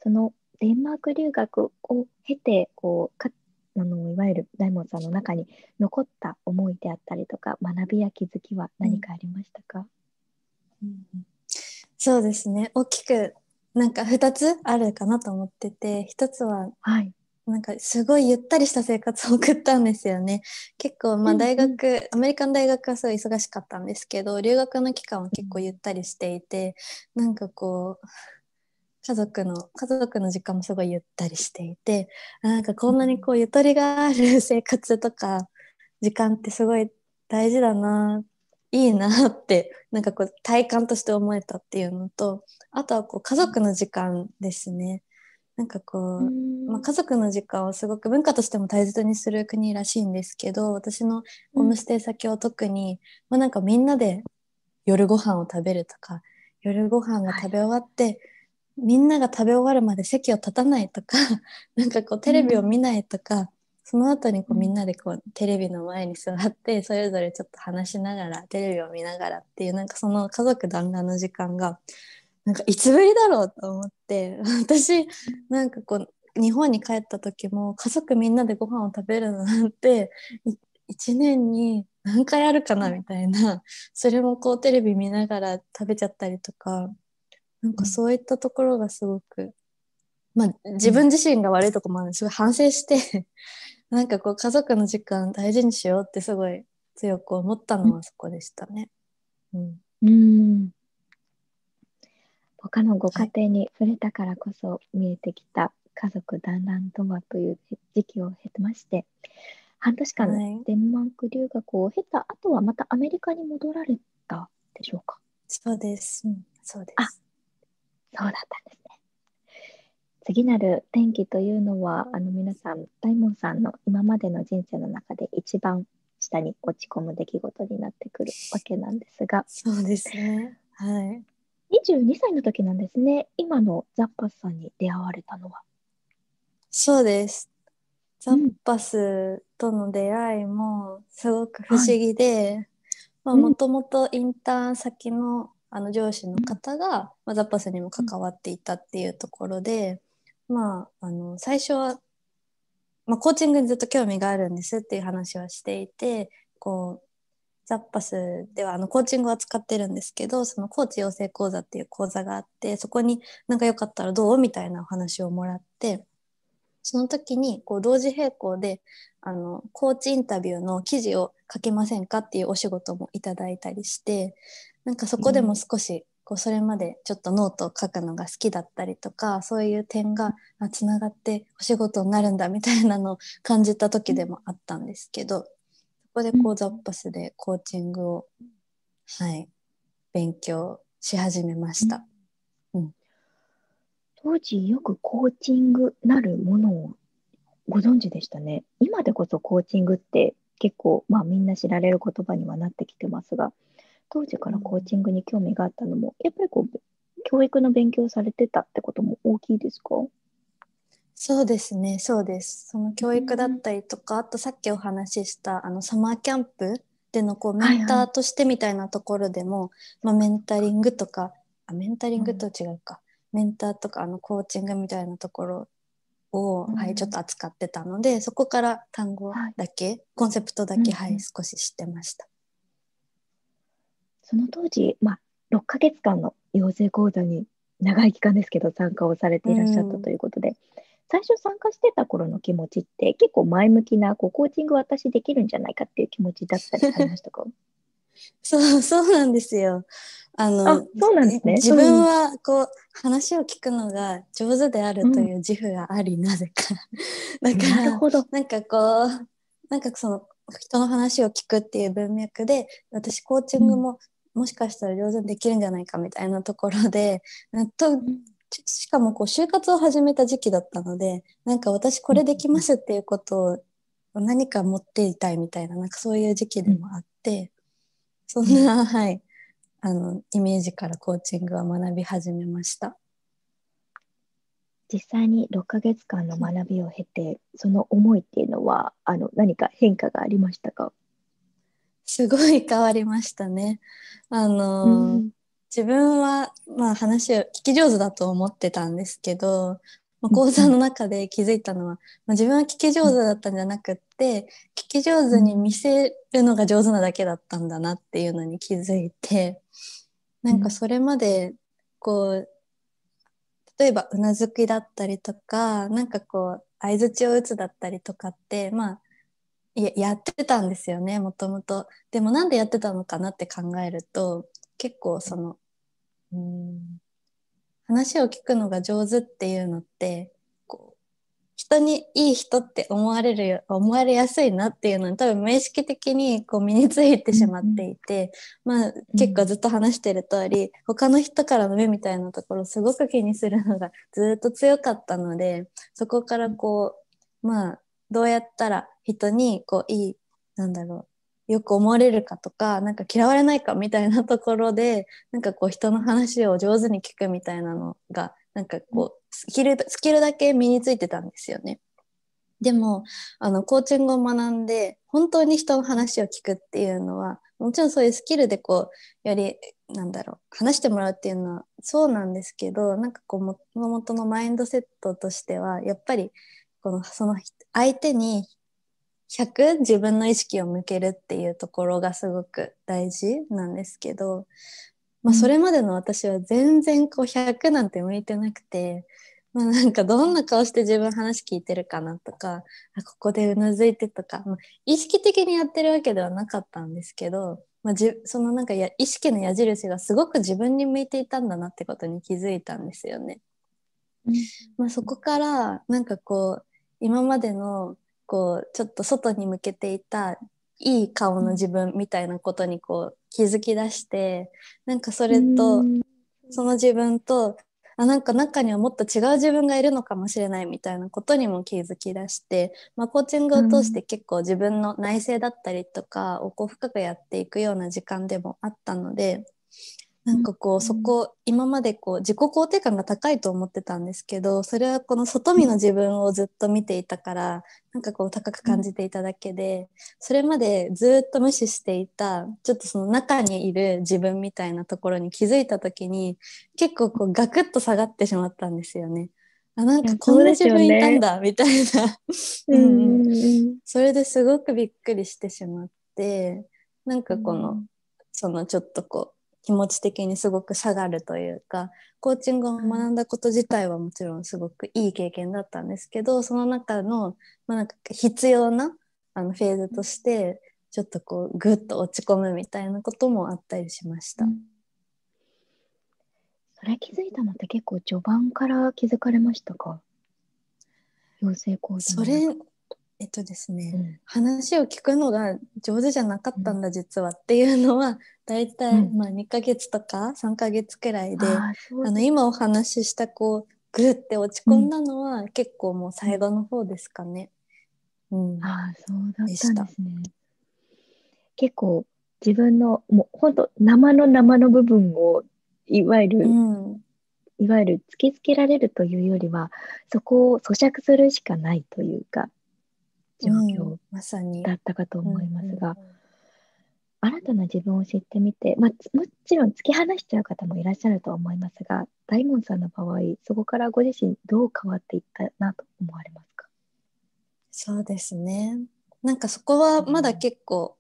そのデンマーク留学を経てこうかあのいわゆる大門さんの中に残った思いであったりとか学びや気づきは何かありましたか、うん、うん、そうですね大きくなんか2つあるかなと思ってて1つは、はい、なんかすごいゆったりした生活を送ったんですよね。結構まあ大学、うんうん、アメリカの大学はすごい忙しかったんですけど留学の期間は結構ゆったりしていてなんかこう家族の家族の時間もすごいゆったりしていてなんかこんなにこうゆとりがある生活とか時間ってすごい大事だないいなってなんかこう体感として思えたっていうのとあとはこう家族の時間ですね。なんかこう、まあ、家族の時間をすごく文化としても大切にする国らしいんですけど私のホームステイ先は特に、まあ、なんかみんなで夜ご飯を食べるとか夜ご飯が食べ終わって、はい、みんなが食べ終わるまで席を立たないとか なんかこうテレビを見ないとか、うん、その後にこにみんなでこうテレビの前に座ってそれぞれちょっと話しながらテレビを見ながらっていうなんかその家族団らんの時間がなんかいつぶりだろうと思って 私なんかこう日本に帰った時も家族みんなでご飯を食べるのなんて1年に何回あるかなみたいなそれもこうテレビ見ながら食べちゃったりとかなんかそういったところがすごく、まあ、自分自身が悪いとこもあるすごい反省して なんかこう家族の時間大事にしようってすごい強く思ったのはそこでしたね。うん、うん他のご家庭に触れたからこそ見えてきた家族団らんとはという時期を経てまして半年間のデンマーク留学を経た後はまたアメリカに戻られたでしょうかそうです、うん、そうですあそうだったんですね次なる転機というのはあの皆さん大門さんの今までの人生の中で一番下に落ち込む出来事になってくるわけなんですがそうですねはい22歳の時なんですね。今のザッパスさんに出会われたのは。そうです。ザッパスとの出会いもすごく不思議で、もともとインターン先のあの上司の方が、まあ、ザッパスにも関わっていたっていうところで、まあ、あの最初は、まあ、コーチングにずっと興味があるんですっていう話はしていてこザッパスではあのコーチングは使ってるんですけどそのコーチ養成講座っていう講座があってそこになんかよかったらどうみたいなお話をもらってその時にこう同時並行であのコーチインタビューの記事を書けませんかっていうお仕事もいただいたりしてなんかそこでも少し、うんこうそれまでちょっとノートを書くのが好きだったりとかそういう点がつながってお仕事になるんだみたいなのを感じた時でもあったんですけどこでこうザッパスでコーチングを、はい、勉強し始めました、うん、当時よくコーチングなるものをご存知でしたね今でこそコーチングって結構、まあ、みんな知られる言葉にはなってきてますが当時からコーチングに興味があったのもやっぱりこう教育の勉強されてたってことも大きいですかそうですね、そうです。その教育だったりとか、うん、あとさっきお話ししたあのサマーキャンプでのこうメンターとしてみたいなところでも、はいはい、まあ、メンタリングとかあメンタリングと違うか、うん、メンターとかあのコーチングみたいなところを、うん、はい、ちょっと扱ってたのでそこから単語だけ、はい、コンセプトだけ、はい、少し知ってました。その当時、まあ、6ヶ月間の養成講座に長い期間ですけど参加をされていらっしゃったということで、最初参加してた頃の気持ちって結構前向きなこうコーチング私できるんじゃないかっていう気持ちだったりさましたか そうそうなんですよ。あのそうなんですね、自分はこう話を聞くのが上手であるという自負があり、うん、なぜか。だからなるほどなんかこうなんかその人の話を聞くっていう文脈で私コーチングも、うんもしかしたら上手にできるんじゃないかみたいなところでとしかもこう就活を始めた時期だったのでなんか私これできますっていうことを何か持っていたいみたいななんかそういう時期でもあって、そんな、はいあのイメージからコーチングは学び始めました。実際に6ヶ月間の学びを経てその思いっていうのはあの何か変化がありましたかすごい変わりましたね。あの、うん、自分は、まあ、話を聞き上手だと思ってたんですけど、まあ、講座の中で気づいたのは、まあ、自分は聞き上手だったんじゃなくって聞き上手に見せるのが上手なだけだったんだなっていうのに気づいてなんかそれまでこう例えばうなずきだったりとかなんかこう相図を打つだったりとかってまあやってたんですよねもともと。でもなんでやってたのかなって考えると結構その、うん、話を聞くのが上手っていうのってこう人にいい人って思われるよ思われやすいなっていうのは多分無意識的にこう身についてしまっていて、うん、まあ結構ずっと話してる通り、うん、他の人からの目みたいなところすごく気にするのがずっと強かったのでそこからこうまあどうやったら人にこういいなんだろうよく思われるかとかなんか嫌われないかみたいなところで なんかこう人の話を上手に聞くみたいなのがなんかこうスキルスキルだけ身についてたんですよね。でもあのコーチングを学んで本当に人の話を聞くっていうのはもちろんそういうスキルでこうよりなんだろう話してもらうっていうのはそうなんですけどなんかこうもともとのマインドセットとしてはやっぱりこのその相手に100自分の意識を向けるっていうところがすごく大事なんですけど、まあ、それまでの私は全然こう100なんて向いてなくて、まあ、なんかどんな顔して自分話聞いてるかなとかあここでうなずいてとか、まあ、意識的にやってるわけではなかったんですけど、まあ、じそのなんかや意識の矢印がすごく自分に向いていたんだなってことに気づいたんですよね。まあ、そこからなんかこう今までのこうちょっと外に向けていたいい顔の自分みたいなことにこう気づき出してなんかそれとその自分とあなんか中にはもっと違う自分がいるのかもしれないみたいなことにも気づき出して、まあ、コーチングを通して結構自分の内省だったりとかをこう深くやっていくような時間でもあったのでなんかこう、そこ今までこう自己肯定感が高いと思ってたんですけどそれはこの外見の自分をずっと見ていたからなんかこう高く感じていただけでそれまでずっと無視していたちょっとその中にいる自分みたいなところに気づいた時に結構こうガクッと下がってしまったんですよね。あなんかこんな自分いたんだ、みたいな、うん、それですごくびっくりしてしまってなんかこの、そのちょっとこう気持ち的にすごく下がるというかコーチングを学んだこと自体はもちろんすごくいい経験だったんですけどその中の、まあ、なんか必要なあのフェーズとしてちょっとこうグッと落ち込むみたいなこともあったりしました。うん、それ気づいたのって結構序盤から気づかれましたか養成講座それえっとですね、うん、話を聞くのが上手じゃなかったんだ、実はっていうのは大体、うん、まあ2ヶ月とか3ヶ月くらいであの今お話ししたこうグッて落ち込んだのは、結構もう最後の方ですかね。うん、あそうんですね。結構自分のもうほんと生の生の部分をいわゆる、うんいわゆる突きつけられるというよりはそこを咀嚼するしかないというか状況だったかと思いますが、うん新たな自分を知ってみて、まあ、もちろん突き放しちゃう方もいらっしゃると思いますが大門さんの場合そこからご自身どう変わっていったなと思われますかそうですねなんかそこはまだ結構、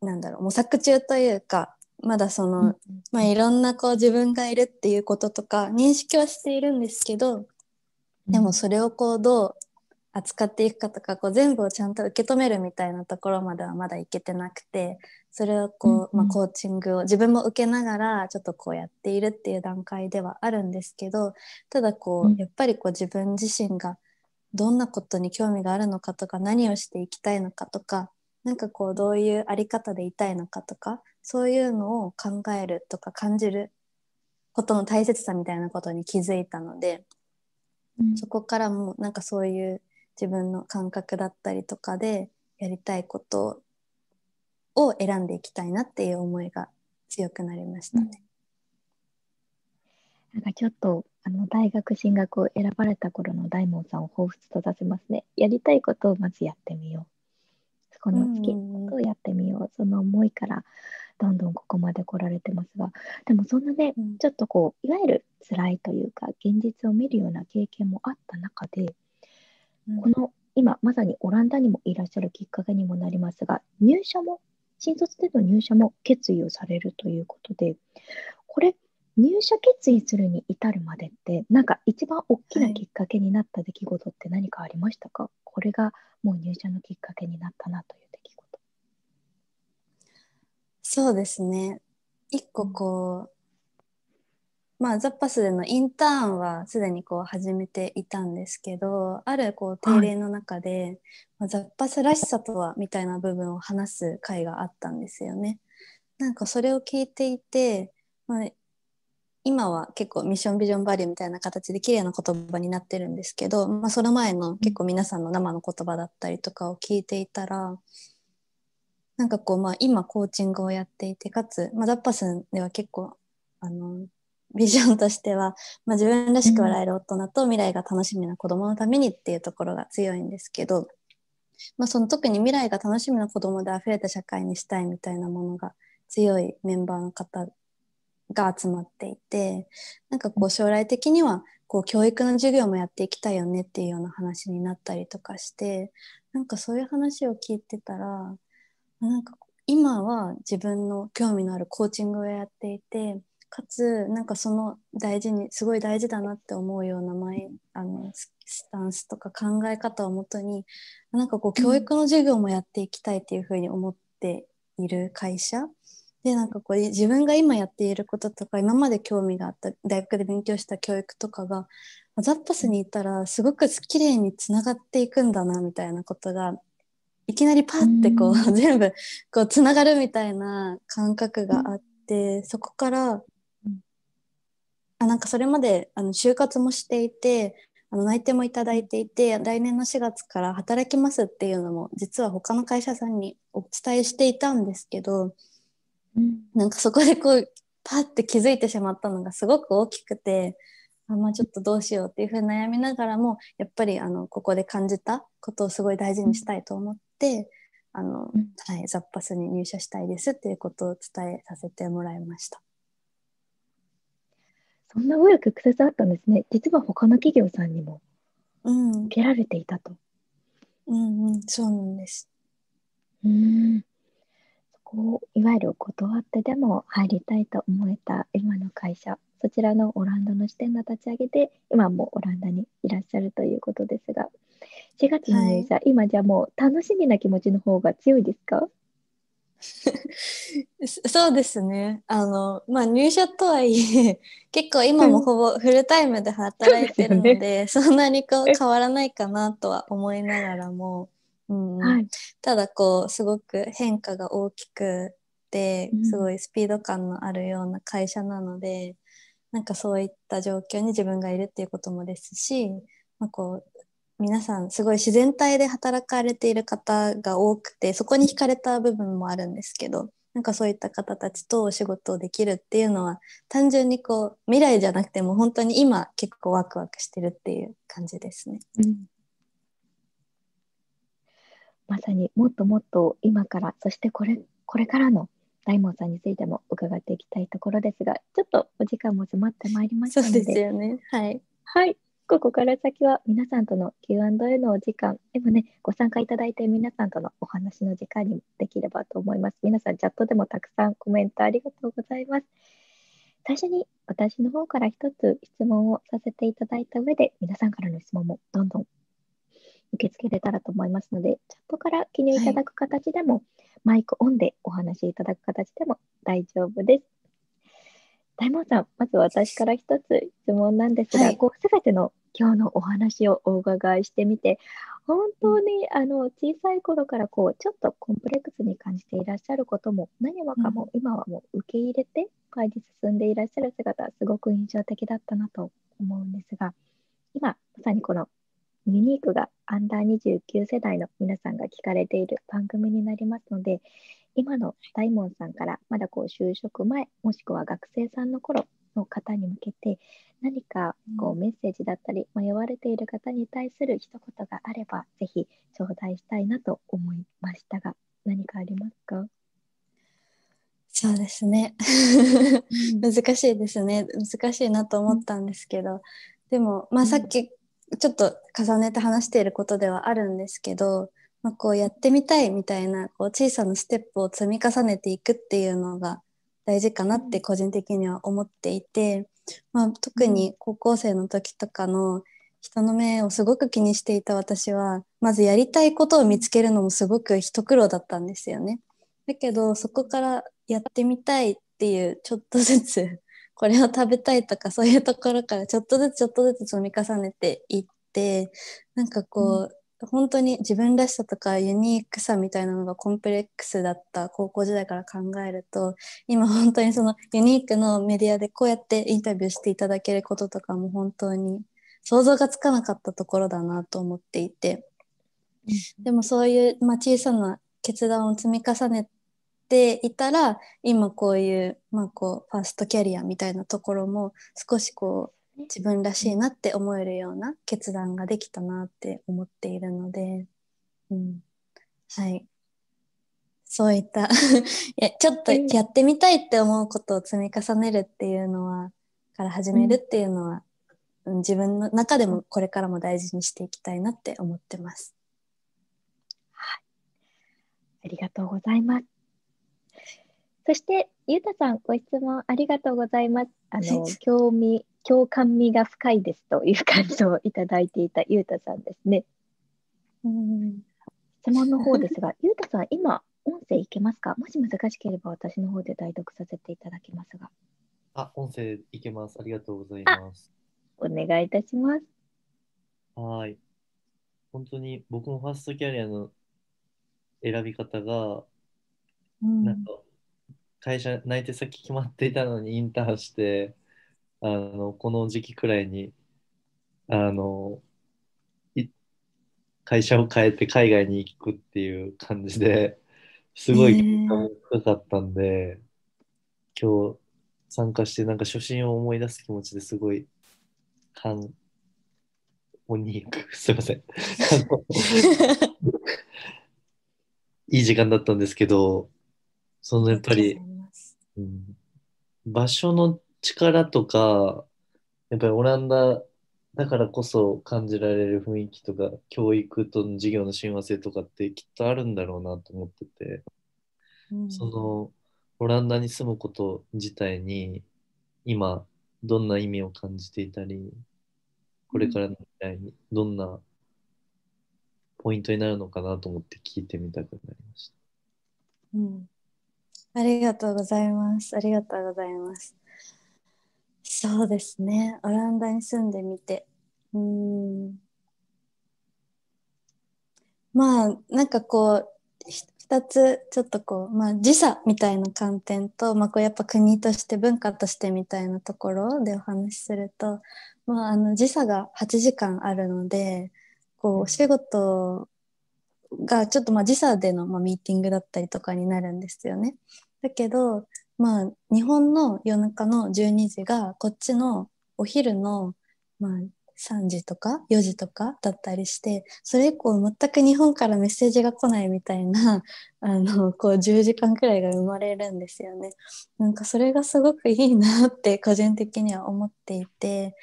うん、なんだろう模索中というかまだその、うん、まあ、いろんなこう自分がいるっていうこととか認識はしているんですけどでもそれをこうどう扱っていくかとかこう全部をちゃんと受け止めるみたいなところまではまだいけてなくてそれをこう、まあ、コーチングを自分も受けながらちょっとこうやっているっていう段階ではあるんですけどただこうやっぱりこう自分自身がどんなことに興味があるのかとか何をしていきたいのかとかなんかこうどういう在り方でいたいのかとかそういうのを考えるとか感じることの大切さみたいなことに気づいたので、そこからもなんかそういう自分の感覚だったりとかでやりたいことを選んでいきたいなっていう思いが強くなりましたね。なんかちょっとあの大学進学を選ばれた頃の大門さんを彷彿とさせますね。やりたいことをまずやってみよう。そこの好きなことをやってみよう。うその思いからどんどんここまで来られてますがでもそんなね、うん、ちょっとこういわゆる辛いというか現実を見るような経験もあった中でこの今まさにオランダにもいらっしゃるきっかけにもなりますが入社も新卒での入社も決意をされるということでこれ入社決意するに至るまでってなんか一番大きなきっかけになった出来事って何かありましたか、はい、これがもう入社のきっかけになったなという出来事そうですね一個こうまあ、ザッパスでのインターンはすでにこう始めていたんですけどあるこう定例の中で、はい、まあ、ザッパスらしさとはみたいな部分を話す会があったんですよね。なんかそれを聞いていて、まあ、今は結構ミッションビジョンバリューみたいな形で綺麗な言葉になってるんですけど、まあ、その前の結構皆さんの生の言葉だったりとかを聞いていたらなんかこうまあ今コーチングをやっていてかつ、まあ、ザッパスでは結構あのビジョンとしては、まあ、自分らしく笑える大人と未来が楽しみな子どものためにっていうところが強いんですけど、まあ、その特に未来が楽しみな子どもで溢れた社会にしたいみたいなものが強いメンバーの方が集まっていてなんかこう将来的にはこう教育の授業もやっていきたいよねっていうような話になったりとかしてなんかそういう話を聞いてたらなんか今は自分の興味のあるコーチングをやっていてかつなんかその大事にすごい大事だなって思うような前あのスタンスとか考え方をもとになんかこう教育の授業もやっていきたいっていうふうに思っている会社でなんかこう自分が今やっていることとか今まで興味があった大学で勉強した教育とかがザッパスに行ったらすごく綺麗につながっていくんだなみたいなことがいきなりパッてこう、全部こうつながるみたいな感覚があって、そこからあなんかそれまであの就活もしていてあの内定もいただいていて来年の4月から働きますっていうのも実は他の会社さんにお伝えしていたんですけど、うん、なんかそこでこうパッて気づいてしまったのがすごく大きくてあまちょっとどうしようっていうふうに悩みながらもやっぱりあのここで感じたことをすごい大事にしたいと思って。あの、はい、ザッパスに入社したいですっていうことを伝えさせてもらいました。そんな紆余曲折あったんですね。実は他の企業さんにも受けられていたと。うん、うん、そうなんです。うん。そこをいわゆる断ってでも入りたいと思えた今の会社、そちらのオランダの支店が立ち上げて、今もオランダにいらっしゃるということですが、4月の入社、はい、今じゃもう楽しみな気持ちの方が強いですか そうですね。あの、まあ、入社とはいえ、結構今もほぼフルタイムで働いてるので、でね、そんなにこう変わらないかなとは思いながらも、うん、はい、ただこう、すごく変化が大きくて、すごいスピード感のあるような会社なので、うん、なんかそういった状況に自分がいるっていうこともですし、まあ、こう皆さんすごい自然体で働かれている方が多くてそこに惹かれた部分もあるんですけどなんかそういった方たちとお仕事をできるっていうのは単純にこう未来じゃなくても本当に今結構ワクワクしてるっていう感じですね。うん、まさにもっともっと今からそしてこれこれからの大門さんについても伺っていきたいところですがちょっとお時間も迫ってまいりましたので。そうですよねはい、はいここから先は皆さんとの Q&A のお時間、でもね、ご参加いただいて皆さんとのお話の時間にできればと思います。皆さん、チャットでもたくさんコメントありがとうございます。最初に私の方から一つ質問をさせていただいた上で、皆さんからの質問もどんどん受け付けれたらと思いますので、チャットから記入いただく形でも、はい、マイクオンでお話しいただく形でも大丈夫です。大門さん、まず私から一つ質問なんですが、す、は、べ、い、ての今日のお話をお伺いしてみて本当にあの小さい頃からこうちょっとコンプレックスに感じていらっしゃることも何もかも今はもう受け入れて会議進んでいらっしゃる姿はすごく印象的だったなと思うんですが今まさにこのユニークがアンダー29世代の皆さんが聞かれている番組になりますので今の大門さんからまだこう就職前もしくは学生さんの頃の方に向けて何かこうメッセージだったり迷われている方に対する一言があればぜひ頂戴したいなと思いましたが何かありますかそうですね 難しいですね難しいなと思ったんですけどでも、まあ、さっきちょっと重ねて話していることではあるんですけど、まあ、こうやってみたいみたいなこう小さなステップを積み重ねていくっていうのが大事かなって個人的には思っていて、まあ、特に高校生の時とかの人の目をすごく気にしていた私はまずやりたいことを見つけるのもすごく一苦労だったんですよね。だけどそこからやってみたいっていうちょっとずつ これを食べたいとかそういうところからちょっとずつちょっとずつ積み重ねていってなんかこう、うん本当に自分らしさとかユニークさみたいなのがコンプレックスだった高校時代から考えると今本当にそのユニークのメディアでこうやってインタビューしていただけることとかも本当に想像がつかなかったところだなと思っていてでもそういう、まあ、小さな決断を積み重ねていたら今こういう,、まあ、こうファーストキャリアみたいなところも少しこう自分らしいなって思えるような決断ができたなって思っているので、うん、はいそういったい ちょっとやってみたいって思うことを積み重ねるっていうのはから始めるっていうのは、うん、自分の中でもこれからも大事にしていきたいなって思ってます。ありがとうございます。そして、ゆうたさん、ご質問ありがとうございます。あの、興味共感味が深いですという感想をいただいていたゆうたさんですね。うん質問の方ですが、ゆうたさん、今、音声いけますかもし難しければ私の方で代読させていただきますが。あ、音声いけます。ありがとうございます。お願いいたします。はい。本当に僕もファーストキャリアの選び方が、うん、なんか会社内定先決まっていたのにインターンして、あのこの時期くらいにあの会社を変えて海外に行くっていう感じですごい結果もかったんで、えー、今日参加してなんか初心を思い出す気持ちですごい感お肉 すいません いい時間だったんですけどそのやっぱり、うん、場所の力とか、やっぱりオランダだからこそ感じられる雰囲気とか、教育との授業の親和性とかってきっとあるんだろうなと思ってて、うん、そのオランダに住むこと自体に今どんな意味を感じていたり、これからの未来にどんなポイントになるのかなと思って聞いてみたくなりました。うん、ありがとうございます。ありがとうございます。そうですねオランダに住んでみてうんまあなんかこう2つちょっとこう、まあ、時差みたいな観点と、まあ、こうやっぱ国として文化としてみたいなところでお話しすると、まあ、あの時差が8時間あるのでこうお仕事がちょっとまあ時差でのまミーティングだったりとかになるんですよね。だけどまあ日本の夜中の12時がこっちのお昼の、まあ、3時とか4時とかだったりしてそれ以降全く日本からメッセージが来ないみたいな あのこう10時間くらいが生まれるんですよね。なんかそれがすごくいいなって個人的には思っていて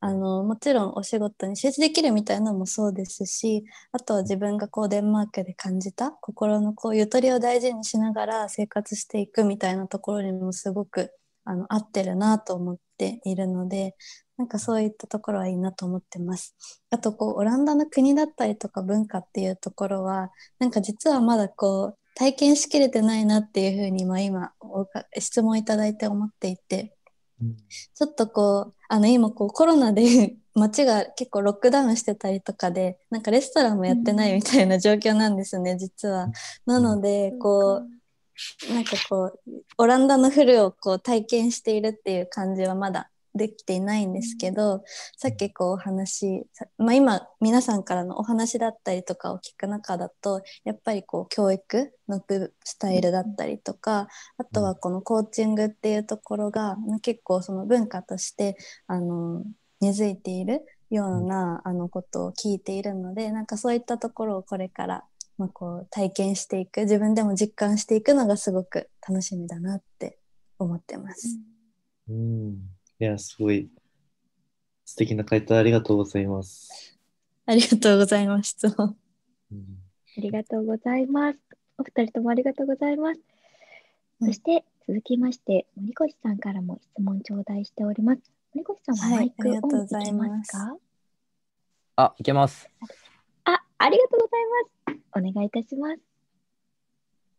あのもちろんお仕事に集中できるみたいなのもそうですしあとは自分がこうデンマークで感じた心のこうゆとりを大事にしながら生活していくみたいなところにもすごくあの合ってるなと思っているのでなんかそういったところはいいなと思ってます。あとこうオランダの国だったりとか文化っていうところはなんか実はまだこう体験しきれてないなっていうふうに、今質問いただいて思っていてちょっとこうあの今こうコロナで 街が結構ロックダウンしてたりとかでなんかレストランもやってないみたいな状況なんですね、うん、実は。なのでこうなんかこうオランダのフルをこう体験しているっていう感じはまだできていないんですけどさっきこうお話、まあ、今皆さんからのお話だったりとかを聞く中だとやっぱりこう教育のスタイルだったりとかあとはこのコーチングっていうところが結構その文化としてあの根付いているようなあのことを聞いているのでなんかそういったところをこれからまあ、こう体験していく自分でも実感していくのがすごく楽しみだなって思ってます。うんいや、すごい素敵な回答ありがとうございます。ありがとうございます。うんありがとうございます。お二人ともありがとうございます。そして、続きまして、森越さんからも質問頂戴しております。森越さんははマいイクオンありがとうございきますか、あ、いけます。あ、ありがとうございます。お願いいたします。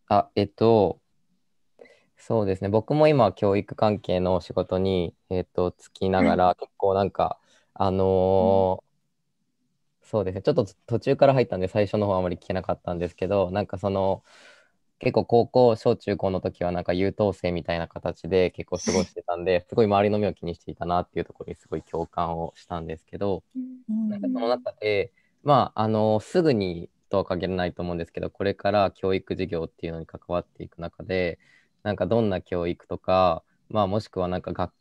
あ、えっと、そうですね。僕も今、教育関係の仕事に、えーと、つきながら、結構なんか、あのーうん、そうですね。ちょっと途中から入ったんで、最初の方あまり聞けなかったんですけど、なんかその、結構高校、小中高の時はなんか優等生みたいな形で結構過ごしてたんで、すごい周りの目を気にしていたなっていうところにすごい共感をしたんですけど、うん、なんかその中で、まあ、あの、すぐにとは限らないと思うんですけど、これから教育事業っていうのに関わっていく中で、なんかどんな教育とか、まあ、もしくはなんか学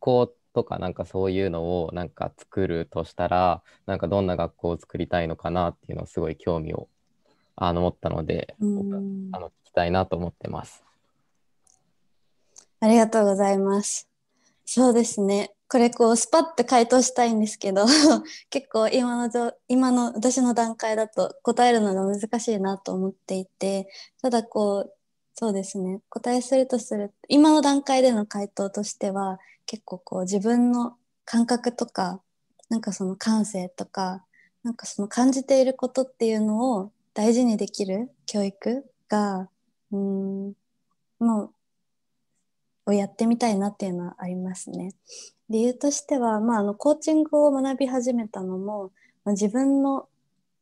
校とかなんかそういうのをなんか作るとしたらなんかどんな学校を作りたいのかなっていうのをすごい興味をあの持ったのであの聞きたいなと思ってます。ありがとうございます。そうですね。これこうスパッと回答したいんですけど 結構今の今の私の段階だと答えるのが難しいなと思っていてただこうそうですね答えするとする今の段階での回答としては結構こう自分の感覚とかなんかその感性とかなんかその感じていることっていうのを大事にできる教育がうんもうをやってみたいなっていうのはありますね。理由としては、まあ、あのコーチングを学び始めたのも、ま自分の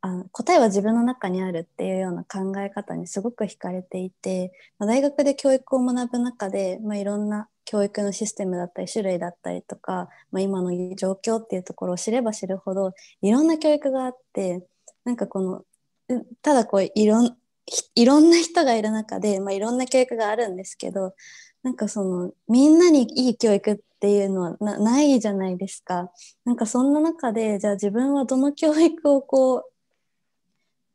あの答えは自分の中にあるっていうような考え方にすごく惹かれていて、ま大学で教育を学ぶ中で、まあ、いろんな教育のシステムだったり種類だったりとか、まあ、今の状況っていうところを知れば知るほどいろんな教育があってなんかこのただこういろんいろんな人がいる中で、まあ、いろんな教育があるんですけどなんかそのみんなにいい教育っていうのはないじゃないですか。なんかそんな中でじゃあ自分はどの教育をこう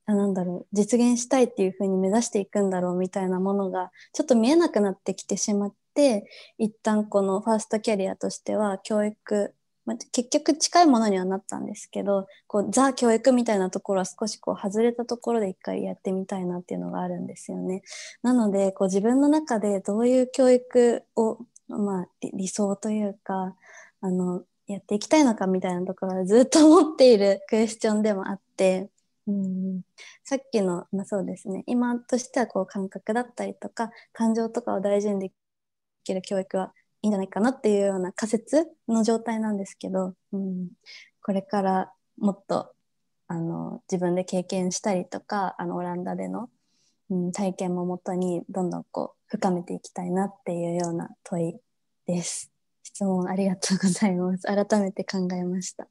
なんだろう実現したいっていうふうに目指していくんだろうみたいなものがちょっと見えなくなってきてしまって一旦このファーストキャリアとしては教育、まあ、結局近いものにはなったんですけどこうザ教育みたいなところは少しこう外れたところで一回やってみたいなっていうのがあるんですよね。なのでこう自分の中でどういう教育を、まあ、理想というかあのやっていきたいのかみたいなところはずっと思っているクエスチョンでもあって。うん、さっきの、まあ、そうですね今としてはこう感覚だったりとか感情とかを大事にできる教育はいいんじゃないかなっていうような仮説の状態なんですけど、うん、これからもっとあの自分で経験したりとかあのオランダでの、うん、体験ももとにどんどんこう深めていきたいなっていうような問いです。質問ありがとうございます。改めて考えました。あ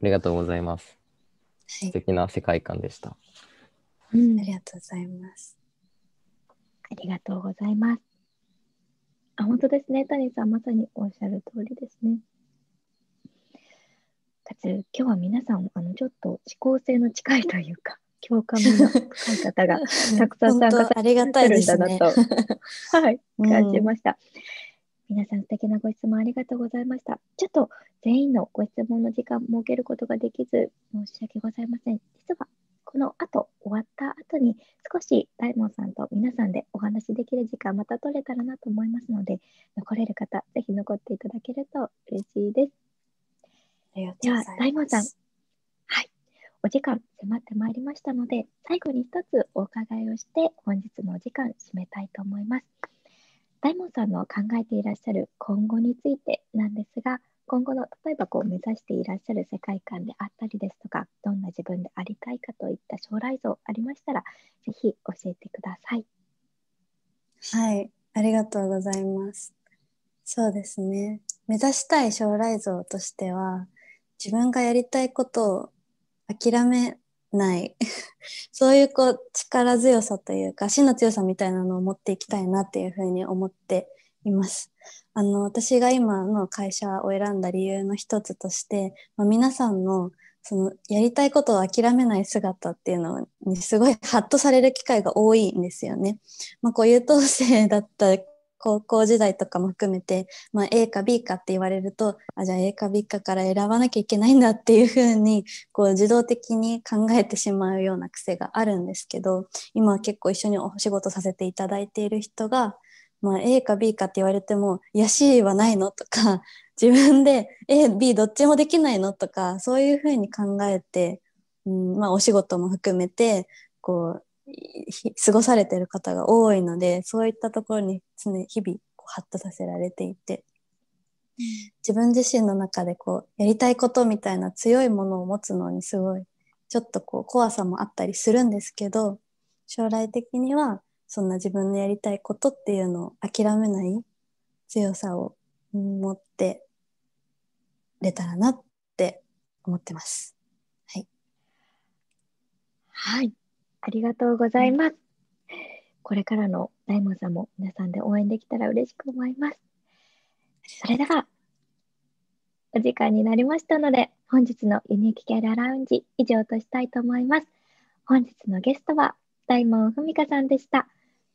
りがとうございます。素敵な世界観でした、はい、うん、ありがとうございますありがとうございますあ本当ですね谷さんまさにおっしゃる通りですねかつ今日は皆さんあのちょっと指向性の近いというか共感の深い方がたくさん参加されてるんだなと、ね、はい、感じました。うん皆さん素敵なご質問ありがとうございました。ちょっと全員のご質問の時間設けることができず申し訳ございません。実はこの後終わった後に少し大門さんと皆さんでお話できる時間また取れたらなと思いますので残れる方ぜひ残っていただけると嬉しいです。では大門さん、はい、お時間迫ってまいりましたので最後に一つお伺いをして本日のお時間締めたいと思います。大門さんの考えていらっしゃる今後についてなんですが今後の例えばこう目指していらっしゃる世界観であったりですとかどんな自分でありたいかといった将来像ありましたらぜひ教えてください。はいありがとうございます。そうですね目指したい将来像としては自分がやりたいことを諦めない そういうこう力強さというか芯の強さみたいなのを持っていきたいなっていうふうに思っています。あの私が今の会社を選んだ理由の一つとして、まあ、皆さんのそのやりたいことを諦めない姿っていうのにすごいハッとされる機会が多いんですよね。まあ、こう優等生だった高校時代とかも含めて、まあ、A か B かって言われるとあじゃあ A か B かから選ばなきゃいけないんだっていうふうにこう自動的に考えてしまうような癖があるんですけど今結構一緒にお仕事させていただいている人が、まあ、A か B かって言われても「いや C はないの?」とか 自分で AB どっちもできないのとかそういうふうに考えて、うんまあ、お仕事も含めてこう過ごされてる方が多いのでそういったところに常日々こうハッとさせられていて自分自身の中でこうやりたいことみたいな強いものを持つのにすごいちょっとこう怖さもあったりするんですけど将来的にはそんな自分のやりたいことっていうのを諦めない強さを持ってれたらなって思ってます。はい。はい。ありがとうございます。これからの大門さんも皆さんで応援できたら嬉しく思います。それでは、お時間になりましたので、本日のユニークキャララウンジ以上としたいと思います。本日のゲストは大門ふみかさんでした。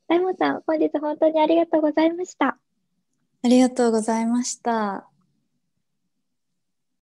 大門さん、本日本当にありがとうございました。ありがとうございました。